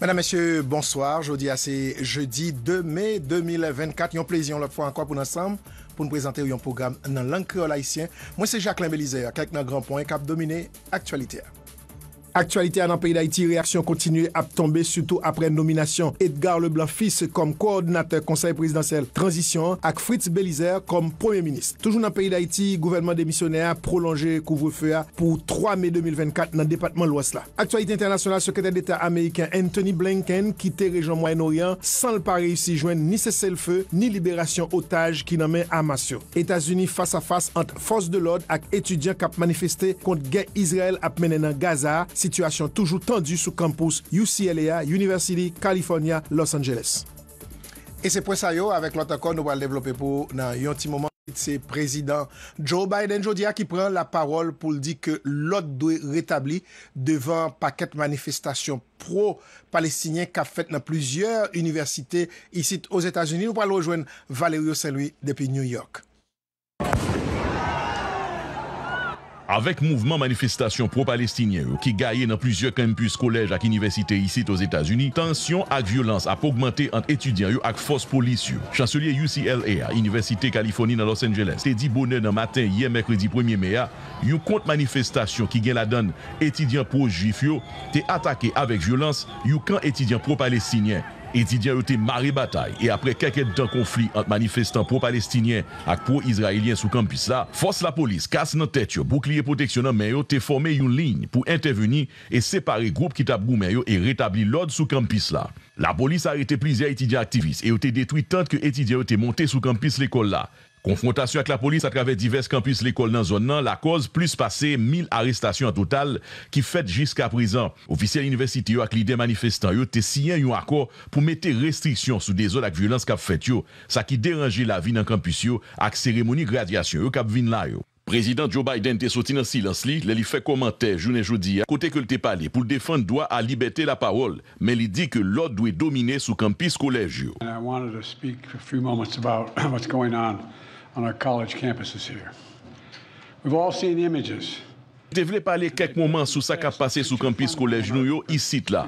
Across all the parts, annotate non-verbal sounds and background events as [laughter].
Madame, monsieur, bonsoir. Jodi ah, a se jeudi 2 mei 2024. Yon plezion lop fwa an kwa pou nan sam pou nou prezante yon program nan lankre o laisyen. Mwen se Jacques-Lin Belizey a kek nan granpon ek ap domine aktualite a. Aktualite an an peyi d'Haïti, reaksyon kontinuye ap tombe sutou apre nominasyon Edgar Leblanc fils kom koordinatèr konsey presidansyèl Transition ak Fritz Belizer kom premier-ministre. Toujoun an peyi d'Haïti, gouvernement demisyonè a prolonje kouvre-feu a pou 3 mei 2024 nan depatman lwes la. Aktualite internasyonale, sekretèr d'Etat amèyken Anthony Blinken kite rejon Moyen-Orient san lpa reyusi jwen ni sese lfeu ni liberasyon otage ki nan men amasyon. Etas-Uni fasa-fasa ant fos de lode ak etudyak ap manifestè kont gen Israel ap menen nan Gaza... Situasyon toujou tendu sou kampous UCLA, University, California, Los Angeles. E se pou sa yo, avek lot akon nou wale devlope pou nan yon ti mouman, se prezidant Joe Biden jodia ki pren la parol pou li di ke lot dwe retabli devan paket manifestasyon pro-Palestinyen ka fet nan plizyeur universite isi os Etats-Unis. Nou wale rejoen Valerio Saint-Louis depi New York. Avèk mouvman manifestasyon pro-Palestinyen yo ki gaye nan plizye kampus, kolèj ak inyvesite yisite os Etats-Unis, tansyon ak vyolans ap augmante ant etudyan yo ak fos polis yo. Chanselier UCLA a, inyvesite Kalifoni nan Los Angeles, te di bonè nan maten yè Mekredi 1è Mea, yon kont manifestasyon ki gen la dan etudyan pro-Jifyo te atake avèk vyolans yon kan etudyan pro-Palestinyen. Etidien yo te mare batay, e apre keke den konflik ant manifestant pro-Palestinien ak pro-Israelien sou kampis la, fos la polis kas nan tet yo, boukliye proteksyonan men yo te forme yon lin pou interveni e separe group ki tabgou men yo e retabli lod sou kampis la. La polis arete plizien etidien aktivist, e yo te detwi tant ke etidien yo te monte sou kampis l'ekol la. Konfrontasyon ak la polis atrave divers kampus l'ekol nan zon nan, la koz plus pase 1000 arrestasyon an total ki fet jiska prizan. Oficer l'universite yo ak l'ide manifestan yo te siyen yon akor pou mete restriksyon sou de zon ak violans kap fet yo. Sa ki deranje la vi nan kampus yo ak seremoni gradyasyon yo kap vin la yo. Prezident Joe Biden te soti nan silans li, le li fe komante jounen jodi ya. Kote ke lte pale, pou l'defan doa a libette la parol, men li di ke lot dwe domine sou kampis kolej yo. I wanted to speak for a few moments about [coughs] what's going on. On our college campuses here. We've all seen the images. Te vle pale kek mouman sou sa ka pase sou kampis kolèj nou yo, i sit la.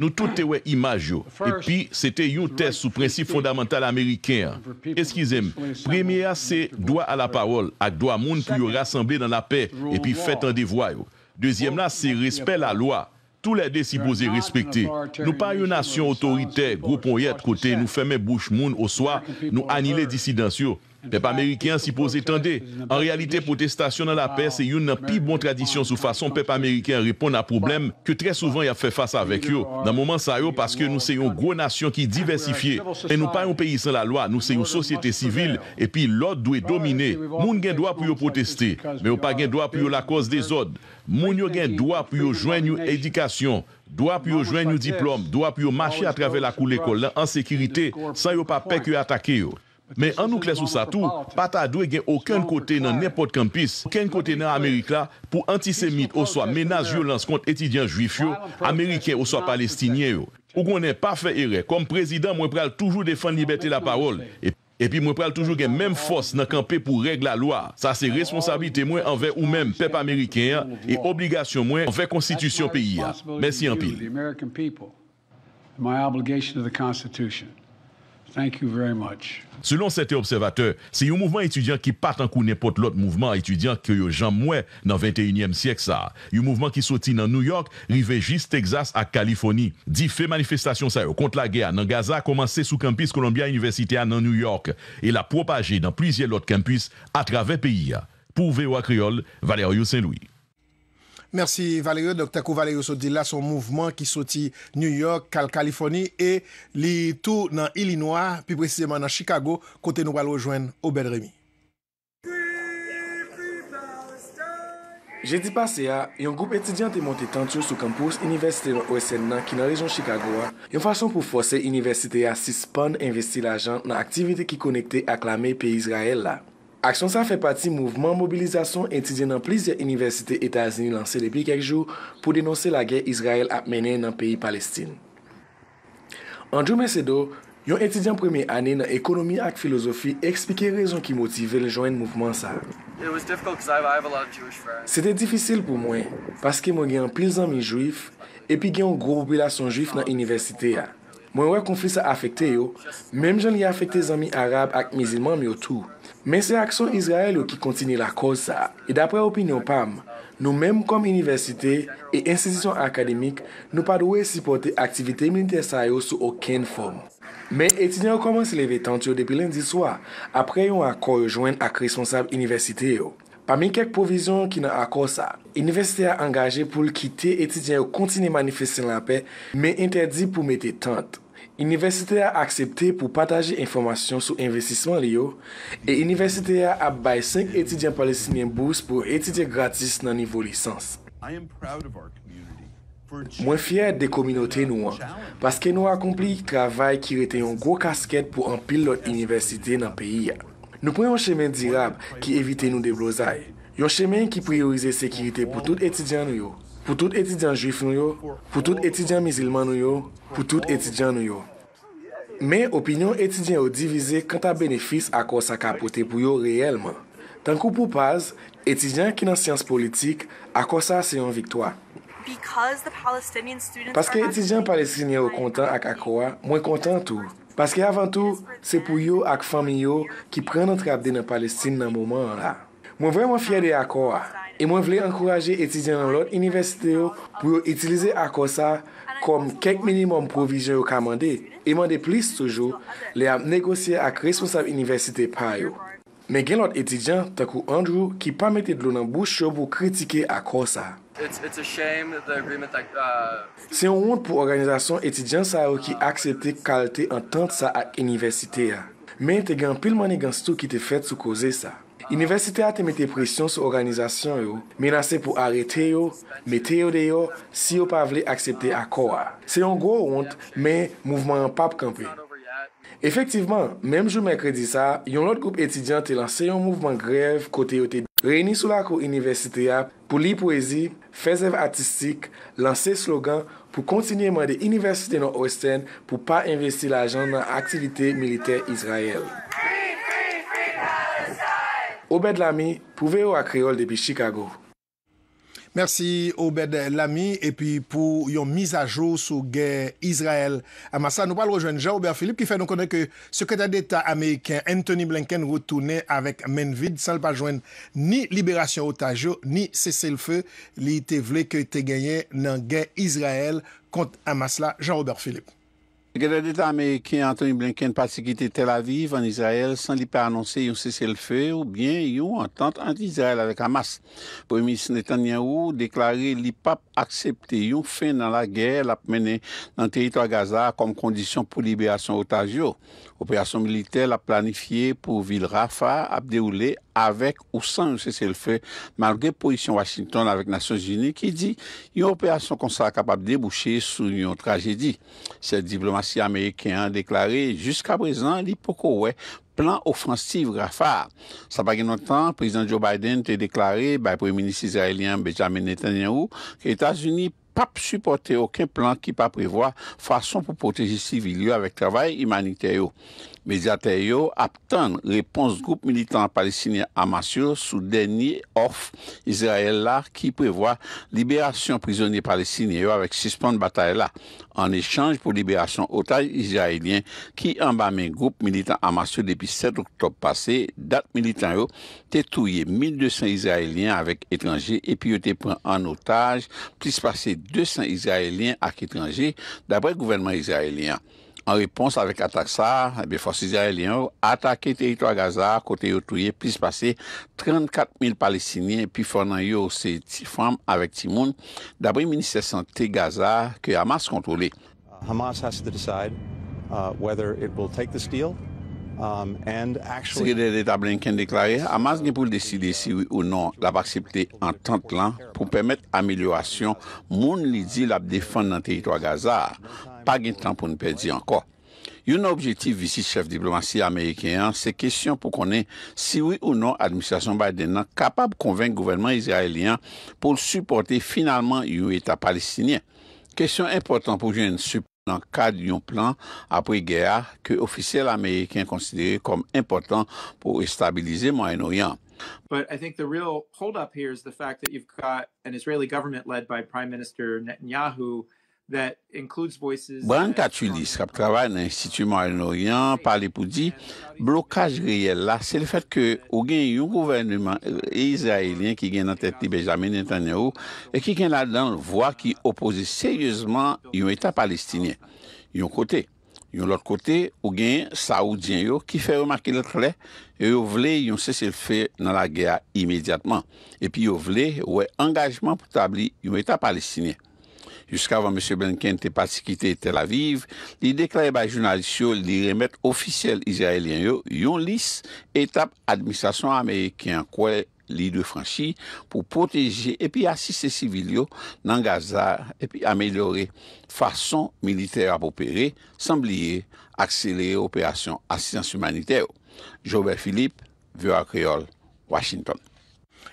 Nou tout te wè imaj yo. E pi, se te yon test sou prensip fondamental amerikèn. E skizem, premye a se doa a la parol, ak doa moun pou yon rassemble dan la pe, e pi fèt an devoy yo. Dezyem la, se respè la loa. Tou lè de si bozè respèkte. Nou pa yon asyon otorite, groupon yè trote, nou femè bouch moun, ou swa nou anile disidansyo. Pep Amerikyan si pose tende, an realite potestasyon nan la pe se yon nan pi bon tradisyon sou fason Pep Amerikyan repon nan problem ke tre souvan ya fe fasa avek yo. Nan mouman sa yo paske nou se yon gwo nasyon ki diversifiye, e nou pa yon peyi san la lwa, nou se yon sosyete sivil, e pi lode dwe domine. Moun gen doa pou yo poteste, me yo pa gen doa pou yo la koz de zode. Moun yo gen doa pou yo jwen yon edikasyon, doa pou yo jwen yon diplom, doa pou yo mache a trave la kou l'ekol, la ansekirite, san yo pa pek yo atake yo. Men anouk lè sou sa tou, pata dwe gen oken kote nan nepot kampis, oken kote nan Amerik la pou antisemite ou soa menas yo lanskont etidyan juif yo, Amerike ou soa palestinye yo. Ou konen pafe ere, kom prezident mwen pral toujou defan libetè la parol, epi mwen pral toujou gen menm fos nan kampè pou reg la loa. Sa se responsabite mwen anve ou menm pep Amerike ya, e obligasyon mwen anve konstitusyon peyi ya. Mèsi anpil. Selon sete observateur, se yo mouvment etudiant ki patan kounen pot lot mouvment etudiant ki yo jan mwen nan 21e siyek sa, yo mouvment ki soti nan New York, rive jist Texas ak Kaliforni. Di fe manifestasyon sa yo kont la gea nan Gaza, komanse sou kampis Columbia University an nan New York, e la propaje dan plizye lot kampis atrave peyi ya. Pou vewa kriol, Valerio Saint-Louis. Mersi Valerio, dokte ko Valerio soti la son mouvman ki soti New York, Cal, Kaliforni e li tou nan Illinois, pi precizeman nan Chicago, kote nou balo jwen Obed Remy. Je di pase ya, ah, yon goup etidianti monte tantyo sou kampous universite ou esen nan ki nan rejon Chicago, yon ah. fason pou fose universite ya sispan investi la jan nan aktivite ki konekte ak la me pe Israel la. Aksyon sa fè pati mouvman mobilizasyon etidyen nan plizye universite Etasini lansè depi kèk jou pou denonsè la gèy Israel ap menè nan peyi Palestine. Andrew Macedo, yon etidyen premi anè nan ekonomi ak filosofi, ekspike rezon ki motive le jwen mouvman sa. Sè te difisil pou mwen, paske mwen gen pliz anmi juif, epi gen yon grov bilasyon juif nan universite ya. Mwen wè konflik sa afekte yo, menm jen li afekte zanmi arab ak mizilman mi yo tou. Men se aksyon Israel yo ki kontini lakos sa, e dapre opinyon PAM, nou menm kom universite e insedisyon akademik nou pa douwe sipote aktivite minister sayo sou oken fom. Men etidyan yo koman se leve tant yo depi lendi swa, apre yo akor yo jwen ak responsab universite yo. Pami kek povizyon ki nan akos sa, universite ya angaje pou lkite etidyan yo kontini manifesten la pe men interdi pou mete tant. Universite a aksepte pou pataje informasyon sou investisman li yo, e universite a abbay 5 etidyan palestinien bours pou etidyan gratis nan nivou lisans. Mwen fyer de kominote nou an, paske nou akompli yik travay ki rete yon gwo kasket pou anpil lote universite nan peyi ya. Nou preyon chemen dirab ki evite nou deblozay. Yon chemen ki priorize sekirite pou tout etidyan nou yo, pou tout etidyan juif nou yo, pou tout etidyan mizilman nou yo, pou tout etidyan nou yo. Men, opinyon etijen yo divize kanta benefis akosa kapote pou yo reyelman. Tan koupou paz, etijen ki nan siyans politik, akosa se yon viktwa. Paske etijen palestinyen yo kontan ak akwa, mwen kontan tou. Paske avan tou, se pou yo ak fami yo ki pren nantrap de nan palestine nan mouman an la. Mwen vreman fye de akwa, e mwen vle ankoraje etijen nan lot universite yo pou yo itilize akosa, Kom kek minimum provijen yo ka mande, e mande plis toujou le ap negosye ak responsav universite payo. Men gen lot etidjan takou Andrew ki pamete dlounan bou chobou kritike ak kosa. Uh, Se yon woun pou organizasyon etidjan sa yo ki aksepte kalte antante sa ak universite ya. Men te gen pil mani gen stou ki te fet sou koze sa. Univesite a te mette presyon sou organizasyon yo, menase pou arete yo, mette yo de yo si yo pa vle aksepte akowa. Se yon gwo ont, men mouvman yon pap kampe. Efektivman, menm jou Mekredi sa, yon lot koup etidyan te lanse yon mouvman grev kote yo te di. Reni sou la kou univesite a pou li poezi, fezev artistik, lanse slogan pou kontinye mande univesite nan Osten pou pa investi la jan nan aktivite militer Israel. Obed Lamy pouve ou akriol debi Chicago. Mersi Obed Lamy epi pou yon miz ajo sou gen Israel. Amas la nou pal rejoen Jean-Aubert Philippe ki fè nou konen ke sekretar d'Etat ameyken Anthony Blinken rotoune avèk men vide san l pa joen ni liberasyon otajo ni sese l fe li te vle ke te genye nan gen Israel kont Amas la Jean-Aubert Philippe. Gèlèl dèta Amèkè, Anthony Blinken, pati sikite Tel Aviv an Israel san li pa anonsè yon sè sèl fè ou bien yon antant an Israel avèk Hamas. Pou emis Netanyahu deklarè li pa akseptè yon fè nan la gèl ap menè nan teritor Gaza kom kondisyon pou libeasyon otajyo. Opeasyon milite l ap planifiè pou vil Rafah, Abdeoulay, Afganistan. avec ou sans un le fait, malgré position Washington avec Nations Unies qui dit une opération comme ça capable de déboucher sur une tragédie. Cette diplomatie américaine a déclaré jusqu'à présent pourquoi plan offensif Rafah. Ça pas longtemps, le président Joe Biden a déclaré par bah, le premier ministre israélien Benjamin Netanyahu que les États-Unis pas supporter aucun plan qui pas prévoit façon pour protéger les civils avec travail humanitaire médiateur yo attend réponse groupe militant palestinien Hamas sous dernier offre Israël là qui prévoit libération prisonniers palestiniens avec suspens de bataille là en échange pour libération otages israéliens qui en bas groupe militant Hamas depuis 7 octobre passé date militant yo 1200 israéliens avec étrangers et puis été pris en otage plus passé 200 israéliens avec étrangers d'après gouvernement israélien An repons avèk Ataksa, bè fòsizè aè lè yon, atakè teritòa Gaza kote yo touye, pise pasè 34.000 palestinien, pi fò nan yo se ti fòm avèk ti moun, d'abri Ministè Santé Gaza ke Hamas kontrole. Uh, Hamas has to decide uh, whether it will take this deal, um, and actually... Siret de l'Etat Blinken deklarè, Hamas ni pou l'deside si ou non l'ap akseptè an 30 lan, pou pèmèt amèlyoasyon moun li di l'ap defan nan teritòa Gaza. pa gen tan pou nou pedi anko. Yon objektiv visi chef diplomasy Amerikyan, se kesyon pou konen si ou nou administrasyon Biden nan kapab konvenk gouvenman Israelian pou l'supote finalman yon etat Palestiniyan. Kesyon important pou gen l'supote nan kad yon plan apri gaya ke ofissel Amerikyan konsidere kom important pou estabilize Moyen-Orient. But I think the real hold-up here is the fact that you've got an Israeli government led by Prime Minister Netanyahu Bo an katulis, kap travay nan Institut Marien-Orient, pale pou di, blokaj griyel la, se le fet ke ou gen yon gouvernement e Izraelien ki gen nan tetli Benjamin Netanyahu e ki gen la dan vwa ki opose seryezman yon etat palestinien. Yon kote, yon lot kote, ou gen saoudien yo ki fe remarke le tre, e yo vle yon se se lfe nan la ger imediatman. E pi yo vle, wè, engajman pou tabli yon etat palestinien. Jusk avan M. Blinken te pati kite Tel Aviv, li deklaye bay jounalisyon li remet ofisyel izraelyen yo yon lis etap administasyon Ameriken kwen li de franshi pou poteje epi asiste sivil yo nan Gaza epi amelyore fason militer apopere sambliye akselere operasyon asistans humanitèyo. Joubert Philippe, VOA Creole, Washington.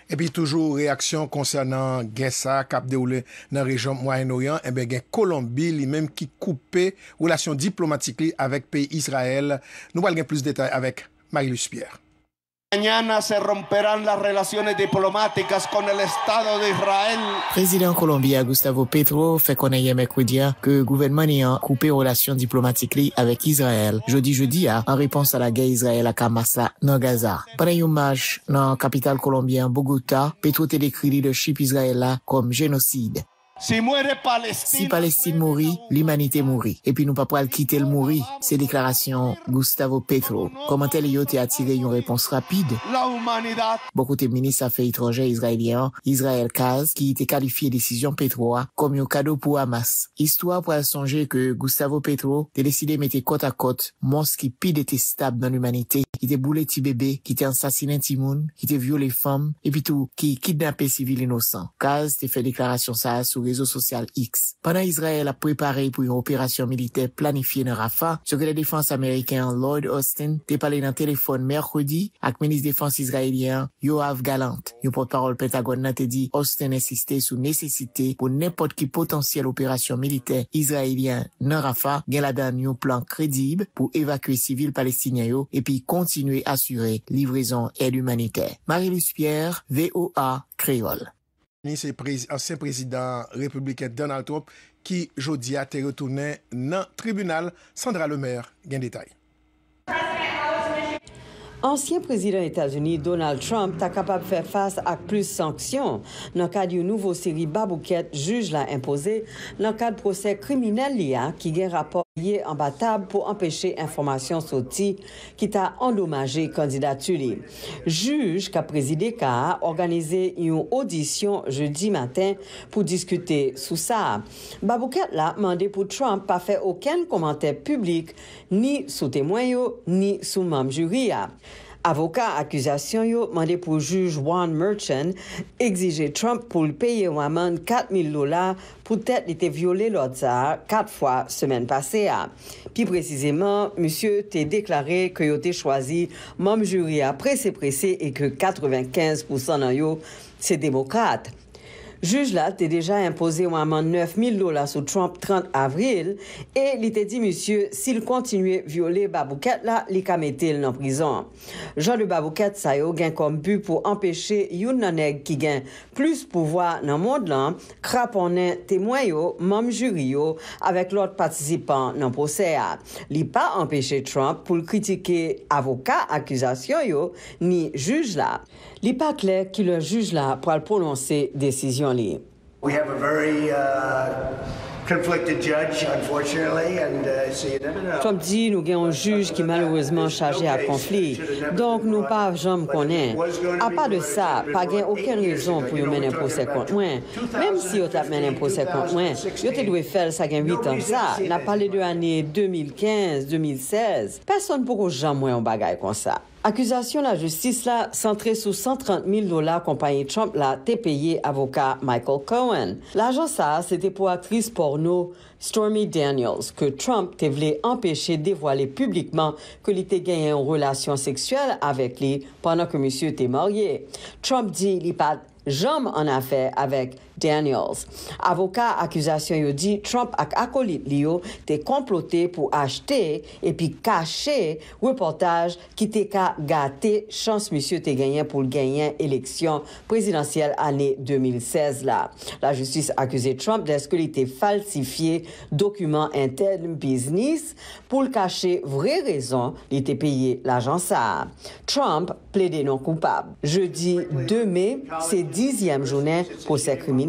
E pi toujou reaksyon konsernan Gessa, kap de oule nan rejon Moyen-Orient, e eh be gen Kolombi li menm ki koupe oulasyon diplomatik li avek peyi Israel. Nou bal gen plus detay avek Marius Pierre. Mañana se romperan la relasyone diplomatikas kon el estado de Israel. Prezident Kolombia Gustavo Petro fe konenye mekwudia ke gouvenmanian koupe relasyon diplomatikli avek Israel. Jodi-jodi a, an repons a la gaye Israel akamasa nan Gaza. Panen yon maj nan kapital Kolombien Bogota, Petro te dekri li de ship Israel la kom jenosid. Si Palestine mourit, l'humanité mourit. Et puis nous pas pas quitter le mourir. C'est déclaration Gustavo Petro. Comment elle y a attiré une réponse rapide? Beaucoup de ministres affaires étrangères israéliens, Israël Kaz, qui était qualifié décision Petro hein, comme un cadeau pour Hamas. Histoire pour songer que Gustavo Petro a décidé de mettre côte à côte monstre qui est détestable dans l'humanité. ki te boule ti bebe, ki te ansasine ti moun, ki te viole fam, epi tou ki kidnapè sivil inosan. Kaz te fe deklarasyon sa sou rezo sosyal X. Panan Izrael a preparè pou yon operasyon militer planifiye nan Rafa, soke la defans Ameriken Lloyd Austin te pale nan telefon Merkodi ak menis defans Izraelien Yoav Galant. Yon pot parol Pentagon nan te di Austin esiste sou nesesite pou nepot ki potansyel operasyon militer Izraelien nan Rafa, gen la dan yon plan kredib pou evakwe sivil Palestina yo, epi yon kont continuer à assurer livraison aide humanitaire. Marie-Luce Pierre, VOA, Créole. C'est ancien président républicain Donald Trump qui, jeudi, a été retourné dans tribunal. Sandra Lemaire, gain détail. Ancien président états unis Donald Trump ta de faire face à plus sanctions Dans nan kad yon nouvo seri babouket juge la impose nan kad procès criminel li a ki gen Yè an ba tab pou empèche informasyon soti ki ta endomaje kandidat tuli. Juge ka prezide ka a organize yon audisyon jeudi matin pou diskute sou sa. Babouket la mande pou Trump pa fè oken komantè publik ni sou temwayo ni sou mam juri ya. Avoka akuzasyon yo, mande pou juj Juan Merchan, exije Trump pou li peye waman 4000 lola pou tet li te viole lor tsar kat fwa semen pase a. Pi prezizeman, monsye te deklare ke yo te chwazi mam juri apre se prese e ke 95% nan yo se demokrate. Juge la te deja impose waman 9000 dola sou Trump 30 avril, e li te di misye, si li kontinue viole babouket la, li ka metel nan prizon. Jan de babouket sayo gen kombu pou empeshe yon naneg ki gen plus pouvoi nan mod lan, kraponnen temwayo, mam juri yo, avek lote patisipan nan poseya. Li pa empeshe Trump pou l kritike avoka akizasyon yo, ni juge la. Li pa klek ki lor juj la pou al prononse desizyon li. Uh, Chom uh, di nou gen yon juj ki malourezman chaje a konflik, donk nou pa jom konen. A pa de sa, pa gen yon ouken rezon pou yon menen prosèk konwen. Mem si yon tap menen prosèk konwen, yon te dwe fel sa gen 8 ansa. Na pale de ane 2015, 2016, person pou kon jom mwen yon bagay kon sa. accusation la justice la centrée sur 130 000 dollars Trump la t avocat Michael Cohen. L'agence ça c'était pour actrice porno Stormy Daniels que Trump t'a empêcher empêcher publiquement publiquement que que l'été gagné une relation sexuelle avec lui pendant que monsieur était marié. Trump dit il pas jamais en avec avec Daniels. avocat accusation yo di Trump ak akolit li yo te komplote pou et puis cacher reportage ki te ka gate chans misyo te genyen pou le genyen eleksyon 2016 la. La justice accusé Trump ce li te falsifié document intern business pour le cacher vraie raison li payé payé l'agence Trump plaidait non coupable Jeudi 2 mai c'est dixième journée pour se criminels.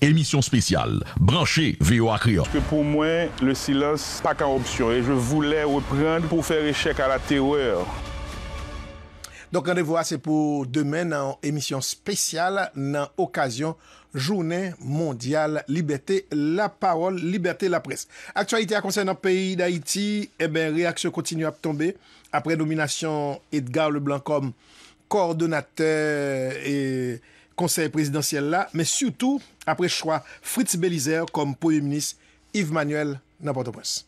Emisyon spesyal, branché VO Akria. Pou mwen, le silas pa ka opsyon. Je voula reprend pou fèr echèk a la terwèr. Donk randevou asè pou demè nan emisyon spesyal nan okasyon Jounè Mondial Liberté, la parol, Liberté la presse. Aktualité a konsey nan peyi d'Haïti, eh reaksyon kontinu ap tombe. Apre nominasyon Edgar Leblanc comme kordonater et... conseil prezidentiel la, me sutou apre chwa Fritz Belizer kom pouye minis Yves Manuel nan Port-au-Prince.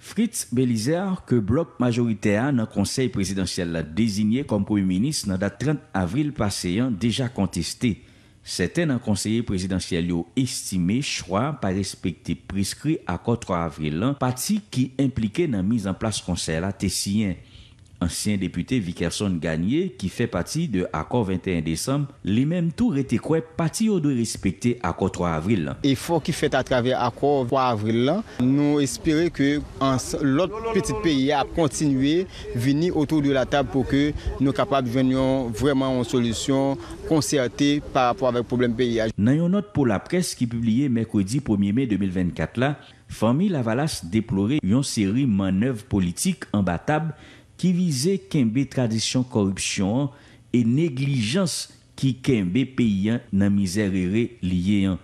Fritz Belizer ke blok majorite a nan konseil prezidentiel la dezinyen kom pouye minis nan da 30 avril paseyan deja konteste. Sete nan konseil prezidentiel yo estime chwa pa respekti preskri akotro avril lan pati ki implike nan miz an plas konseil la tesiyen. Ansyen depute Vikerson Gagné ki fe pati de akor 21 Desem, li menm tou rete kwe pati yo doi respekte akor 3 Avril lan. E fo ki fet a traver akor 3 Avril lan, nou espere ke lout petit PIA kontinue vini otou de la tab pou ke nou kapat venyon vreman an solusyon konserte par apwa vek problem PIA. Nan yon not pou la pres ki publie Mekwedi 1 Me 2024 la, Fami Lavalas deplore yon seri manev politik an ba tab ki vize kembe tradisyon korupsyon an, e neglijans ki kembe peyyan nan mizerere liye an.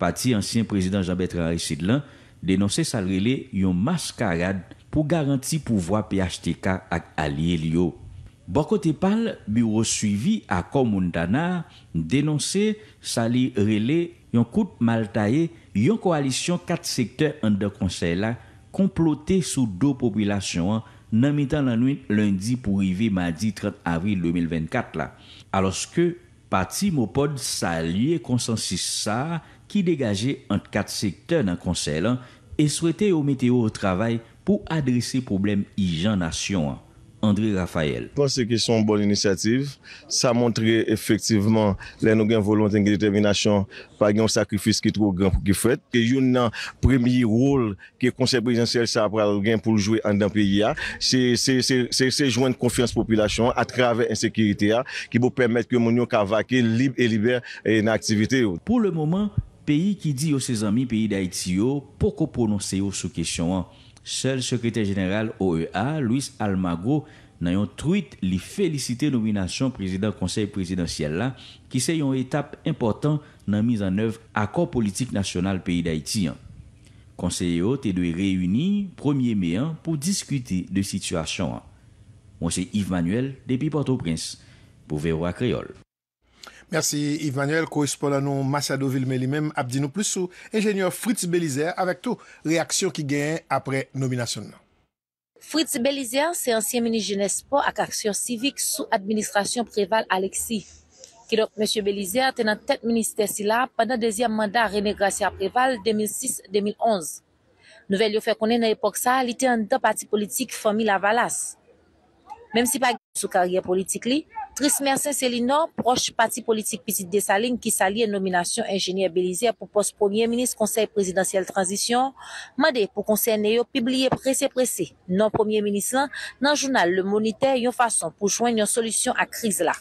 Pati ansyen prezident Jean-Beth Rary Sidlan, denonse salrele yon maskarad pou garanti pouvoi PHTK ak alye liyo. Boko te pal, biro suivi akom moun dana, denonse salrele yon kout maltaye yon koalisyon kat sektèr an de konsey la, komplote sou do populasyon an, nan mitan lanwit lundi pou rive madi 30 avril 2024 la. Aloske, pati mopod sa liye konsensisa ki degaje ant kat sektan an konse la e swete ou meteo ou travay pou adrese problem i janasyon an. André Raphael. Pense ki son bon inisiativ, sa montre efektivman le nou gen volon ten gen determinasyon pa gen yon sakrifis ki tro gen pou ki fet. Ke yon nan premiye rol ki konsep prezenciel sa pral gen pou jwe an den peyi ya, se jwen konfians populasyon atrave en sekirite ya, ki pou pemet ke moun yo kavake libe en libe en aktivite yo. Po le mouman, peyi ki di yo se zami peyi da iti yo poko pounonse yo sou kesyon an. Sel sekretèr jeneral OEA, Louis Almago, nan yon truit li felicite nominasyon prezident konsey prezidentiel la, ki se yon etap important nan miz an ev akor politik nasyonal peyi d'Haïti. Konsey yo te dwey reyuni, promye meyan, pou diskuti de situasyon. Monsey Yves Manuel, Depi Porto Prince, pou verwa kreol. Mersi, Yves-Manuel, kou espo la nou Masadovil, me li mem Abdino Plissou, enjènyor Fritz Belizer, avèk tou reaksyon ki gen apre nominasyon nan. Fritz Belizer, se ansyen mini-jenespo ak aksyon sivik sou administrasyon Preval Aleksi, ki dok Mèche Belizer ten an tèp minister si la pandan dèzièm manda renegrasyon Preval 2006-2011. Nouvel yo fè konè nan epok sa, li ten an dè pati politik Fomi Lavalas. Mèm si pa gen sou karyè politik li, Tris mersin proche parti politique Petite Dessaline qui s'allie à nomination ingénieur Bélizier pour poste premier ministre conseil présidentiel transition, mandé pour conseil néo publié pressé pressé, non premier ministre dans le journal Le Moniteur, une façon pour joindre une solution à crise là.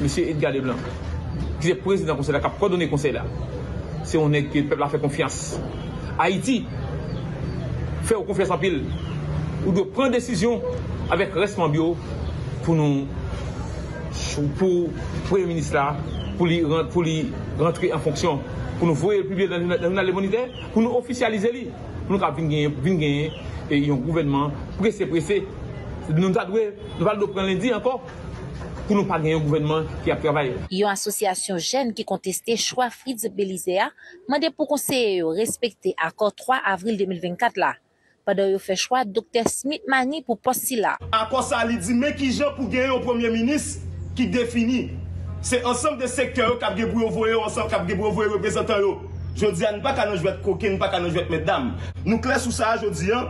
Monsieur Edgar Leblanc, qui est président conseil là, qui conseil là, c'est on est que le peuple a fait confiance. Haïti fait confiance en pile, ou de prendre décision avec respect bio pour nous pou premier ministre la, pou li rentre en fonksyon, pou nou foye le publie dan l'alemonite, pou nou ofisyalize li, pou nou kap vin gen, pou vin gen yon gouvenman, pou gese, pou gese, nou val dopran lendi ankor, pou nou pa gen yon gouvenman ki ap travaye. Yon asosyasyon jen ki konteste chwa Fritz Belizea, mande pou konseye yo respekte akor 3 avril 2024 la, padan yo fe chwa Dr. Smith Manny pou post si la. Akor sa li di me ki jen pou gen yon premier ministre, qui définit. C'est ensemble des secteurs qui ont ensemble, qui Je dis, nous pas je nous jouer coquin, nous pas je nous être mesdames. Nous clés sous ça, je dis, hein.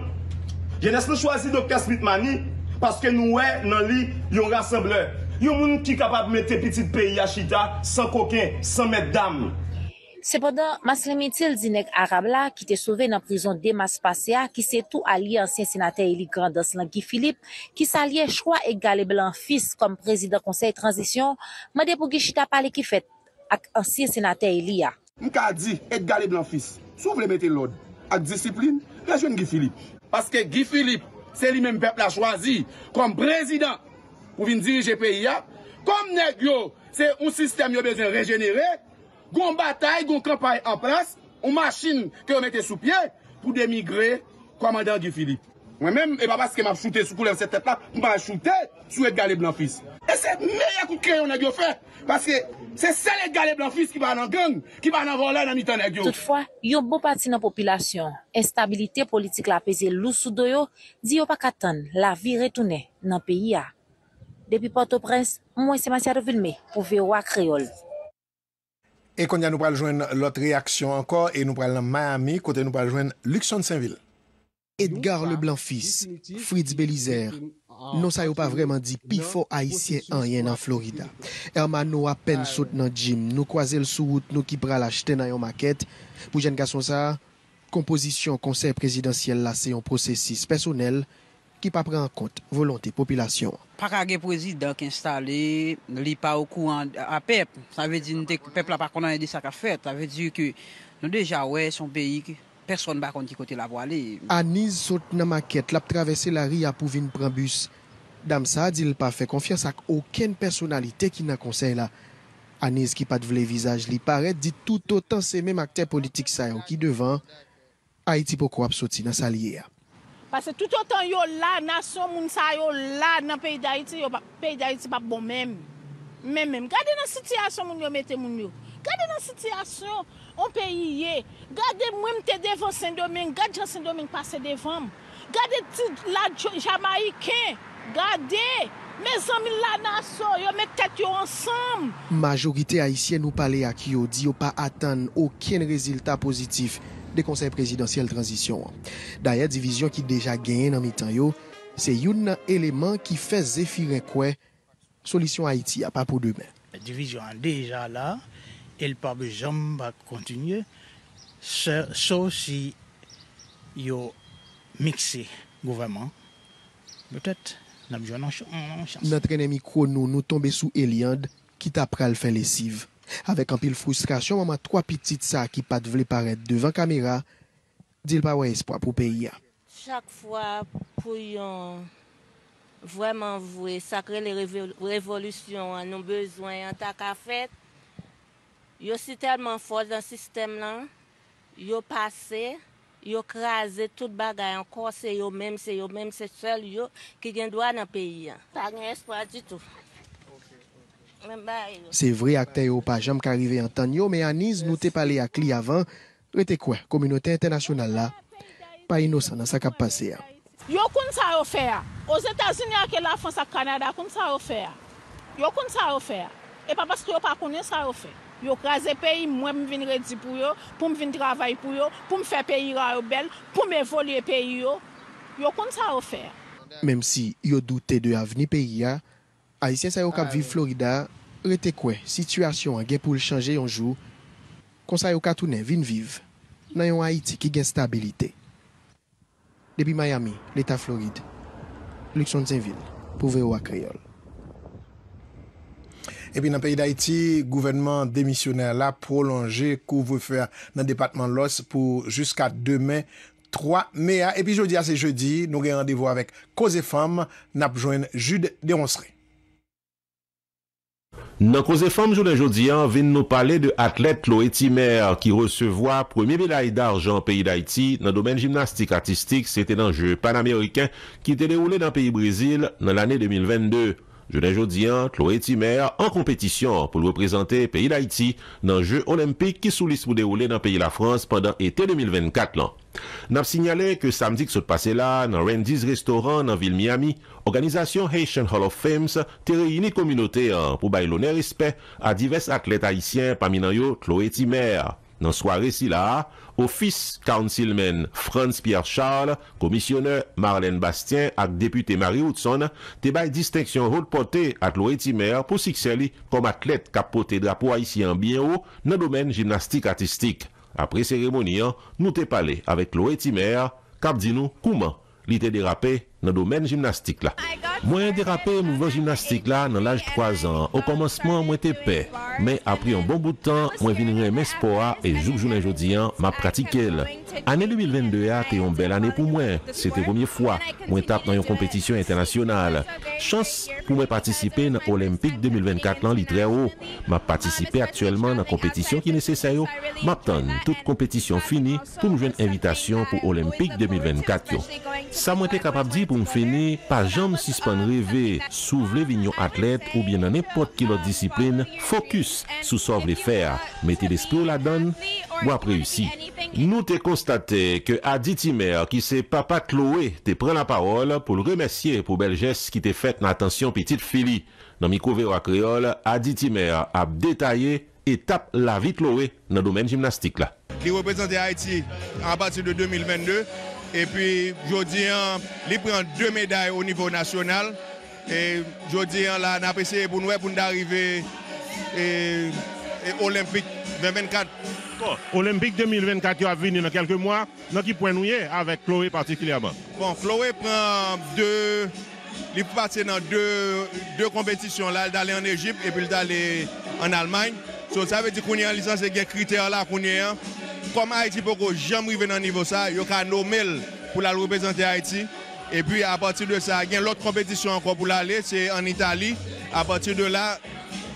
jeunesse nous choisi Dr. Smithmani parce que nous, dans lit, un rassembleur. Il y a des gens qui sont capables de mettre petit pays à Chita sans coquin, sans mesdames. Sepodan, Maslemitil Dinek Arabla, ki te souve nan prizon Demas Pasea, ki se tou alie ansyen senatè ili grandos nan Gifilip, ki sa alie chwa ek gale blan fis kom prezident konsey transisyon, made pou Gishita pale ki fet ak ansyen senatè ili ya. Mka a di ek gale blan fis, sou vle mette lode, ak disiplin, rejwen Gifilip. Paske Gifilip, se li men pep la chwazi kom prezident pou vin dirije peyi ya, kom neg yo, se ou sistem yo bezen regenere, Gon batay, gon kampay an pras, ou machin ke ou mette sou pye pou demigre komandan Di Philippe. Mwen men, e ba baske m ap choute sou koulem setep la, m pa choute sou et gale blanfis. E se mey akout kè yon bon a gyo fè, paske se sel et gale blanfis ki ba nan geng, ki ba nan volan nan mitan a gyo. Toutfwa, yon bo pati nan popilasyon. Estabilite politik la peze lousou do yo, di yo pa katan la vi retoune nan peyi ya. Depi Port-au-Prince, mwen semanse a revilme pou vewa kreyol. E konja nou pral joen lot reaksyon anko, e nou pral nan Mahami, kote nou pral joen Luxon-Saint-Ville. Edgar le Blanc-Fils, Fritz Belizer, nou sa yo pa vreman di pifo haisyen an yen an Florida. Erman nou apen sot nan Jim, nou kwa zel sou wout nou ki pral achten nan yon maket. Pou jen gason sa, kompozisyon konser prezidansyel la se yon prosesis personel... ki pa pren an kont volonté popilasyon. Pak a gepo zidak installe, li pa oukou an pep. Sa ve di nou de pep la pa kon an edi sa ka fet. Sa ve di nou deja we son peyi ki person ba konti kote la vo ale. Aniz sot nan maket lap travesse la ri apou vin pran bus. Dam sa, di l pa fe konfyan sak ouken personalite ki nan konsey la. Aniz ki pa dvle vizaj li paret di tout otan semen makte politik sa ou ki devan a iti poko ap soti nan salye a. Pase tout otan yo la naso moun sa yo bon la nan pey da iti, yo pey da iti pa bon men. Men men. Gade nan siti aso moun yo mette moun yo. Gade nan siti aso, on peyi ye. Gade mwen te devon sendo men, gade jan sendo men pase devon. Gade ti la Jamaiken, gade. Me zon mi la naso, yo mette tete yo ansam. Majorite Haitien nou pale ak yo di yo pa atan oken reziltat pozitif. de konsey presidansyel transisyon an. Daya, divizyon ki deja genyen nan mitan yo, se yon nan eleman ki fè zèfirè kwen, solisyon Haiti a pa pou demen. Divizyon an deja la, el pa bejom ba kontinye, sou si yo mikse govèman, betèt nan bejom nan chans. Nantre nè mikro nou nou tombe sou Eliade, kita pral fè lesivè. Avec un pile frustration, maman trois petites ça qui pas de paraître devant caméra, dit pas ouais espoir pour pays. Hein. Chaque fois pour yon, vraiment voué, sacré les révolutions, nous avons besoin en tant qu'à fait, yo tellement fort dans le système là, yo passé, yo crasé tout bagay encore, c'est eux même, c'est eux même, c'est seul yo qui gagne droit dans le pays. Hein. Pas d'espoir du tout. Se vre akte yo pa jam ka rive an tan yo, me aniz nou te pale akli avan, rete kwen, kominote internasyonal la, pa inosan an sa kap pase ya. Yo kon sa rofe ya. Oz Etasun ya ke la fon sa Kanada, kon sa rofe ya. Yo kon sa rofe ya. E pa baske yo pa kon yo sa rofe. Yo kreze peyi mwen mvin redi pou yo, pou mvin travay pou yo, pou mfe peyi ra rebel, pou m evolye peyi yo. Yo kon sa rofe ya. Mem si yo doute de avni peyi ya, Haitien sa yo kap ah, vi Florida, rete kwe, situasyon an gen pou l chanje yon jou, konsa yo katounen vin viv, nan yon Haiti ki gen stabilite. Depi Miami, l'Etat Floride, Luxembourg, pou veyo akriol. E pi nan peyi d'Haiti, gouvenman demisyonè la prolonje kou vwe fè nan depatman los pou jyska demè, 3 mea. E pi jodi a se jodi, nou gen randevo avèk koze fam, nap jwen jude de onsre. Nanko ze fom jounen jodi an, vin nou pale de atlete lo eti mer ki resevoa premye bilaid arjan peyi da iti nan domen jimnastik artistik sete nan je pan-ameriken ki te le oule nan peyi Brazil nan lane 2022. Je ne jodi an, Chloé Timer an kompetisyon pou lweprezenter peyi l'Haiti nan je olimpik ki sou lis pou deroule nan peyi la Frans pandan ete 2024 lan. Nan ap sinyale ke samdik sot pase la nan Rendy's Restaurant nan vil Miami, organizasyon Haitian Hall of Fame te reyini kominote an pou baylonen respet a divers atlet Haitien pa minan yo Chloé Timer. Nan sware si la, Ofis kansilmen Frans Pierre Charles, komisyone Marlène Bastien ak depute Marie Hudson te bay disteksyon hout pote at Loetimer pou sikseli kom atlet kap pote drapo aisyen byen ou nan domen jimnastik atistik. Apre seremonian, nou te pale avek Loetimer kap di nou kouman li te derape. nan domen jimnastik la. Mwen derape mwen jimnastik la nan lage 3 bon an. Ou komonsman mwen tepe. Men apri yon bon boutan, mwen vinren mwen spoa e jouk jounen jodiyan ma pratike l. Ane 2022 a te yon bel ane pou mwen. Se te pomiye fwa, mwen tap nan yon kompetisyon internasyonal. Chans pou mwen patisipe nan Olimpik 2024 lan litre yo. Ma patisipe aktuelman nan kompetisyon ki nese sayo. Ma tan tout kompetisyon fini pou mwen jwen evitasyon pou Olimpik 2024 yo. Sa mwen te kapab di pou Mwen fene, pa jom sispan reve sou vle vinyon atlet ou bien nan epot ki lot disipline, fokus sou sov le fer. Meti l'espo la dan ou ap reyusi. Nou te konstate ke Adi Timer ki se papa Chloe te pren la parol pou remesye pou belges ki te fet nan atensyon pitit Fili. Nan mi kovewa kreol, Adi Timer ap detaye etap la vit Chloe nan domen jimnastik la. Li wepesante Haiti an bati de 2022. Et puis, aujourd'hui, il prend deux médailles au niveau national. Et aujourd'hui, on a apprécié pour nous, arriver olympique 2024. olympique 2024 qui va venir dans quelques mois. Dans qui point nous avec Chloé particulièrement Bon, Chloé prend deux. Il passé dans deux, compétitions. Là, il est en Égypte et puis il est en Allemagne. ça veut dire qu'on a licence et qu'il y critères là qu'on hein. Comme Haïti pour jamais arriver dans niveau ça, il a nommé pour la représenter Haïti. Et puis à partir de ça, il y a l'autre compétition encore pour l'aller, c'est en Italie. À partir de là,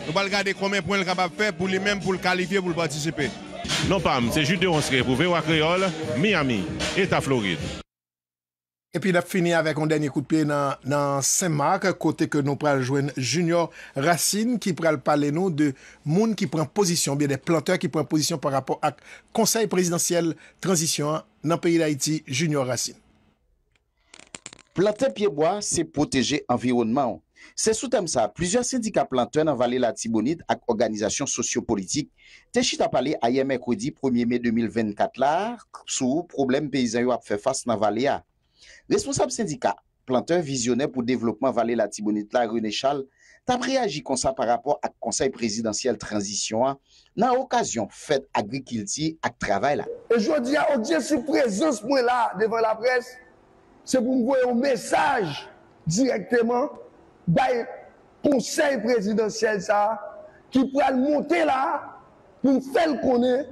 on va regarder combien de points il est capable de faire pour lui-même, pour le qualifier, pour le participer. Non, Pam, c'est juste de 11 pour à Creole, Miami, État Floride. E pi la fini avèk on denye koute piè nan Saint-Marc, kote ke nou pral jwen Junior Racine ki pral pale nou de moun ki pran posisyon, biye de planteur ki pran posisyon par rapport ak konsey presidansyel transisyon nan peyi l'Haïti Junior Racine. Planteur piè boi se proteje environnement. Se sou tem sa, plizye syndika planteur nan valè la Tibounid ak organizasyon sociopolitik. Te chi tap pale a yè mèkodi 1è mè 2024 la, sou problem peyizan yo ap fè fas nan valè a. Responsable syndika, planteur visioner pou développement valé la Timonite la Runechal, tap reagi konsa par rapport ak konsey presidensyel transisyon an, nan okasyon fet agri-kilti ak travay la. Ejodi an, an diye sou prezons mwen la devan la pres, se pou mwen mwoy an mesaj direktemen bay konsey presidensyel sa, ki pou an mwote la pou mwen fel konen